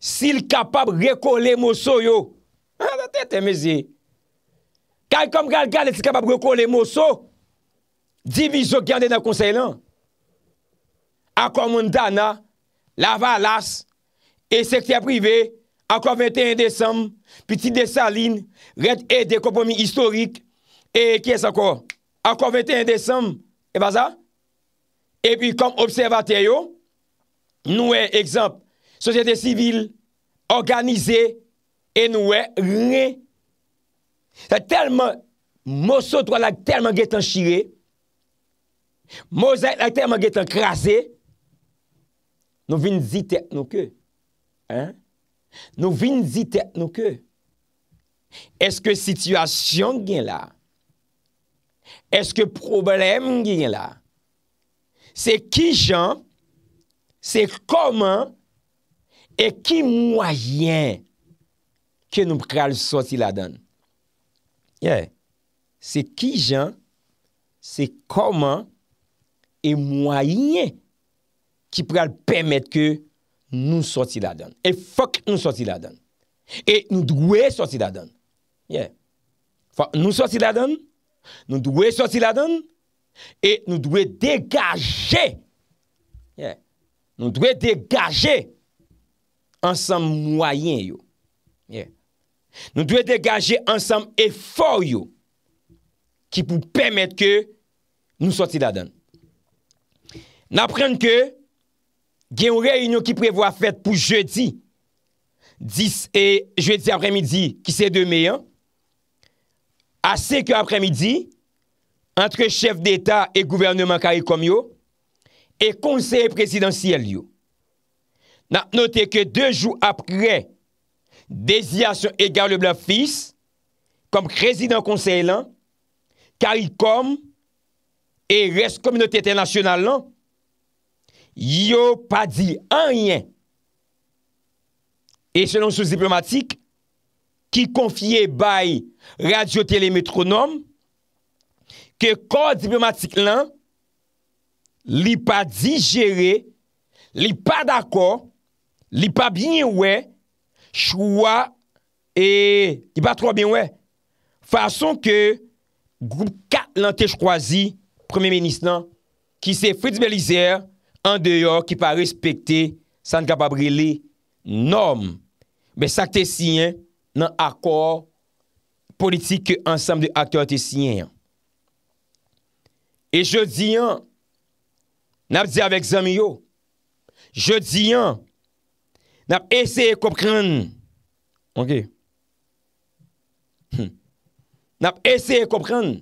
Sil kapab rekole moso yo. Ha, da tete mezi. Ka yi kom gal gale, si kapab rekole moso, diviso gande nan konsey lan. Akon moun dana, la valas, e sektya prive, akon 21 Desem, pi ti de salin, ret e de kompomi historik, e kye sakon, akon 21 Desem, e baza? E pi kom observate yo, nou e eh, ekzamp, Sosyete sivil, Organize, Enwe, Rre, Sa telman, Moso to alak telman getan shire, Mose alak telman getan krasi, Nou vin zitek nou ke, Hein, Nou vin zitek nou ke, Eske sityasyon gen la, Eske problem gen la, Se ki jan, Se koman, E ki mwayen ke nou pral sosi ladan? Ye, se ki jan, se koman e mwayen ki pral pemet ke nou sosi ladan. E fok nou sosi ladan. E nou dwe sosi ladan. Ye, fok nou sosi ladan, nou dwe sosi ladan. E nou dwe degaje, ye, nou dwe degaje ladan. ansam mwayen yo. Ye. Nou dwe degaje ansam efor yo ki pou pemet ke nou soti la dan. N apren ke gen yon reynyo ki prevo a fèt pou jedi, dis e jedi apremidi ki se de meyan, ase ke apremidi entre chef d'Etat e gouvernement kari kom yo e konseye presidansiyel yo. nan note ke dejou apre dezyasyon egale blan fis, kom krezid an konsey lan, karikom, e res kominote etenasyonal lan, yo pa di an yen. E selon sou diplomatik, ki konfye bay radio telemetronom, ke kod diplomatik lan, li pa di jere, li pa d'akor, li pa bin wè, chou wè, e li pa tro bin wè. Fason ke, groub kat lan te chkwazi, premi menis nan, ki se fredibilizer, an deyor ki pa respekte, san kapabri li, nom, be sak te siyen, nan akor, politik ansem de akor te siyen. E jodi an, nap di avek zami yo, jodi an, N ap eseye kopren. Ok. Hm. N ap eseye kopren.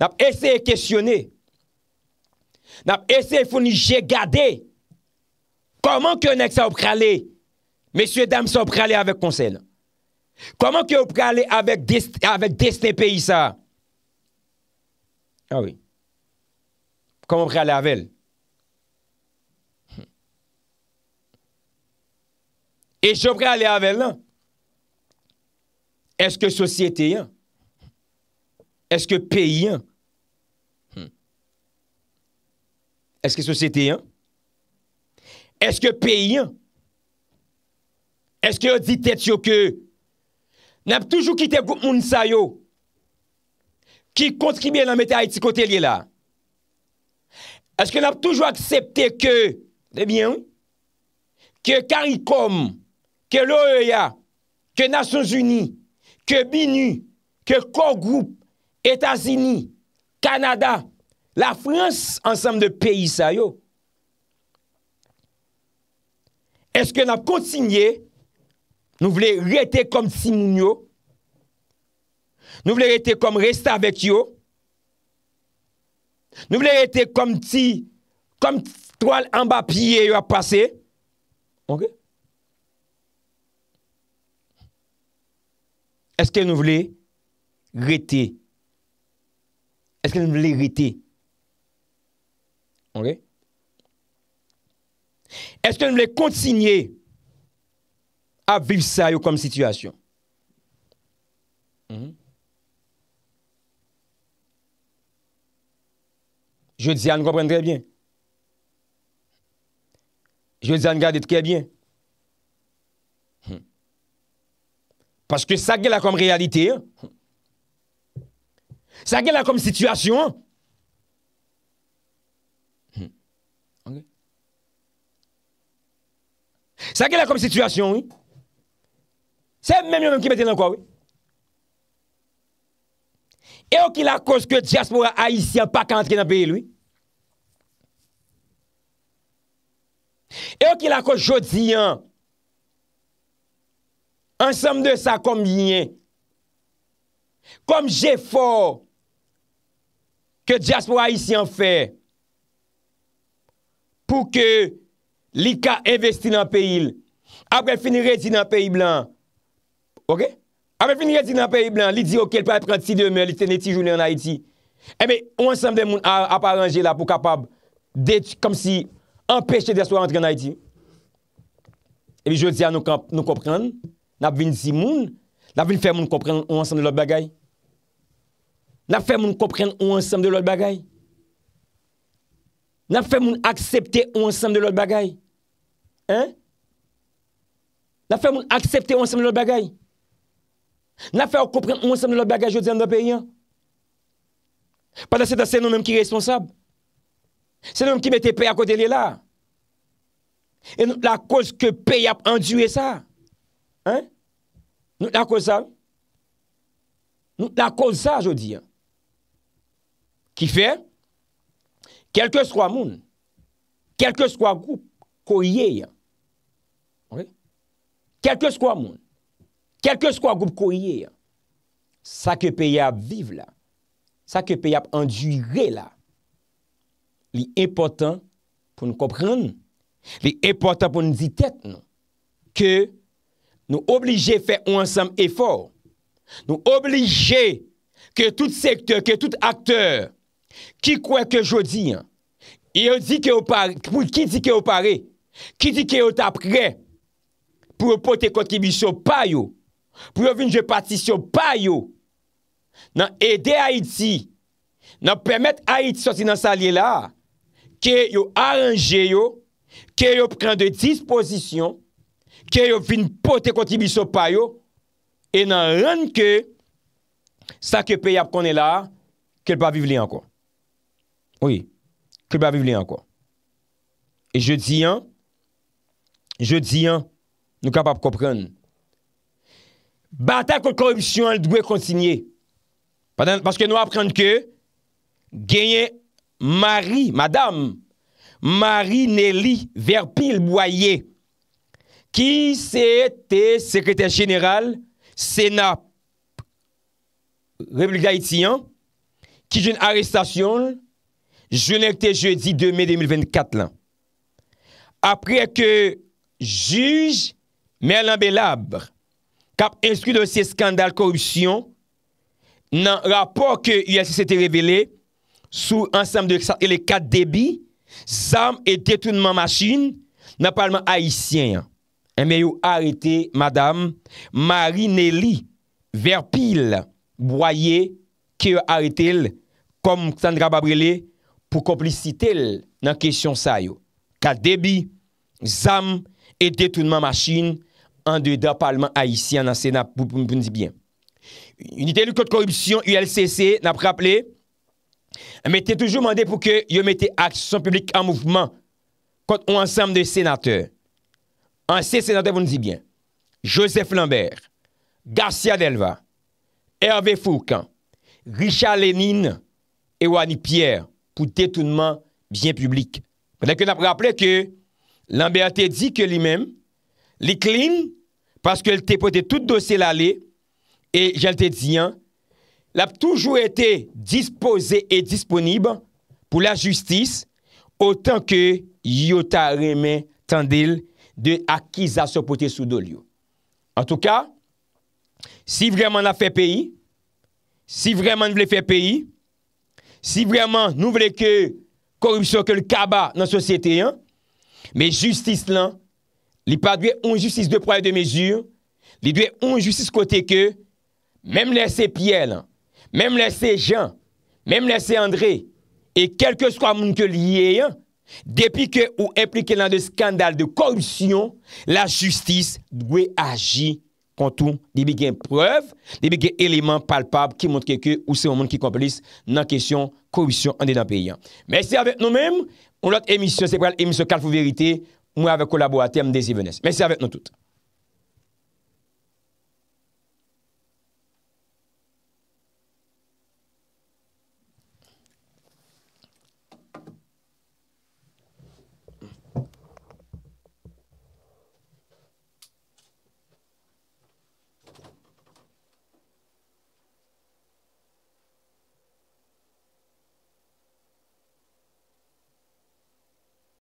N ap eseye kestyone. N ap eseye founi jegade. Koman kwenek sa ou prale? Mesye dam sa ou prale avek konseyna. Koman kwenek sa ou prale avek desten peyi sa? Awi. Ah Koman prale avel? Awi. E jopre ale avel lan, eske sosyete yon? Eske peyi yon? Eske sosyete yon? Eske peyi yon? Eske odite tsyo ke? N ap toujou kite moun sayo ki kontribe lan mette a eti kote li la? Eske n ap toujou aksepte ke? Eh Debyen? Ke karikom ke lor e yo ya, ke Nasyons Uni, ke Bini, ke Kogroup, Etasini, Kanada, la Frans, ansam de peyi sa yo. Eske nan kontsinyen, nou vle rete kom sin yo, nou vle rete kom resta vek yo, nou vle rete kom ti, kom toal ambapye yo apase, ok? Est-ce que nous voulons rester? Est-ce que nous voulons rester? OK? Est-ce que nous voulons continuer à vivre ça comme situation? Mhm. Je dis à nous comprendre très bien. Je dis à nous garder très bien. Paske sa gen la kom realite. Sa gen la kom sitwasyon. Hmm. Sa gen la kom sitwasyon. Se mèm yon mèm ki bete nan kwa. E yo ki la koske diaspora haisyan pakant ki nan peye lui. E yo ki la koske jodiyan. Ansem de sa kom jenye. Kom jè fò ke diaspo a isi an fè pou ke li ka investi nan peyil. Apre finire ti nan peyil blan. Ok? Apre finire ti nan peyil blan. Li di ok, l pa apren ti demè, li tenè ti jounè an Haiti. Eme, ansem de moun apalange la pou kapab deti kom si empèche de so antre an Haiti. Emi, jò di an nou komprenn. N ap vin zi moun, n ap vin fè moun kompren ou ansanm de lor bagay. N ap fè moun kompren ou ansanm de lor bagay. N ap fè moun aksepte ou ansanm de lor bagay. N ap fè moun aksepte ou ansanm de lor bagay. N ap fè ou kompren ou ansanm de lor bagay jodzen do peyyan. Pada sè da sè nou mèm ki responsab. Sè nou mèm ki mette pey a kote lé la. E nou la kose ke pey ap andywe sa. Nou nan kon sa? Nou nan kon sa, jodi? Ki fe? Kelke skwa moun, kelke skwa goup, kouye, kelke skwa moun, kelke skwa goup, kouye, sa ke pey ap vive la, sa ke pey ap endyre la, li epotan pou nou kopren, li epotan pou nou ditet nou, ke, Nou oblige fè ou ansam efor. Nou oblige ke tout sektor, ke tout akteur ki kwe ke jodi. Ki di ke ou pare? Ki di ke ou tapre? Pou ou pote kontribisyon pa yo? Pou ou vinjè patisyon pa yo? Nan ede Haiti, nan pwemet Haiti soti nan salye la, ke yo aranje yo, ke yo pren de disposisyon kè yo fin pote kontibiso payo, e nan ren ke, sa ke pey ap konen la, kel pa viv li anko. Oui, kel pa viv li anko. E je di an, je di an, nou kap ap kopren, bata kon korupsyon al dwe kontinye, paske nou ap pren ke, genye, mari, madame, mari ne li, ver pil boye, ki se te sekreter jeneral Sena Republika Etiyan ki jen arrestasyon jenerte jeudi de mai 2024 lan. Apre ke juj Merlin Belab kap inskri de se skandal korupsyon nan rapor ke UAS se te revele sou ansam de le kat debi sam et detounman machin nan parlman Aitiyan. Eh, mè yon arete, madame, Marie Nelly, verpil, boye, ke yon arete lè, kom Sandra Babrele, pou komplicite lè nan kesyon sa yon. Ka debi, zam, et detounman machine, an de da parlement haïsien nan sè na pounbounzi bien. Unite lè kote korupsyon, ULCC, nan praple, mè te toujou mande pou ke yon mète aksyon publik an mouvman, kote ou ansam de sènatèr. anse senatevoun di byen, Josef Lambert, Garcia Delva, Hervé Foucan, Richard Lénine, et Wani Pierre, pou tétounement byen publik. Fèdè kè nan prèple kè, Lambert te di kè li mèm, li klin, paskè l te potè tout dosè l'alè, et jè l te di an, l ap toujou etè dispose et disponib pou la justis, otan kè yotareme tendil de akiz a sopote sou dolyo. An tou ka, si vreman la fe peyi, si vreman nou vle fe peyi, si vreman nou vle ke korupsyon ke l kaba nan sosyete, me justis lan, li pa dwe on justis de proye de mezur, li dwe on justis kote ke, mem lese Piel, mem lese Jean, mem lese André, e kelke skwa moun ke liye yon, Depi ke ou implike lan de skandal de korupsyon, la justis dwe agi kontou debi gen preuv, debi gen eleman palpab ki montre ke ke ou se woun moun ki kompolis nan kesyon korupsyon an de nan peyyan. Mèsi avèk nou mèm, ou lot emisyon sepwèl, emisyon kalfou verite, ou mè avèk kolaboratèm desi vènes. Mèsi avèk nou tout.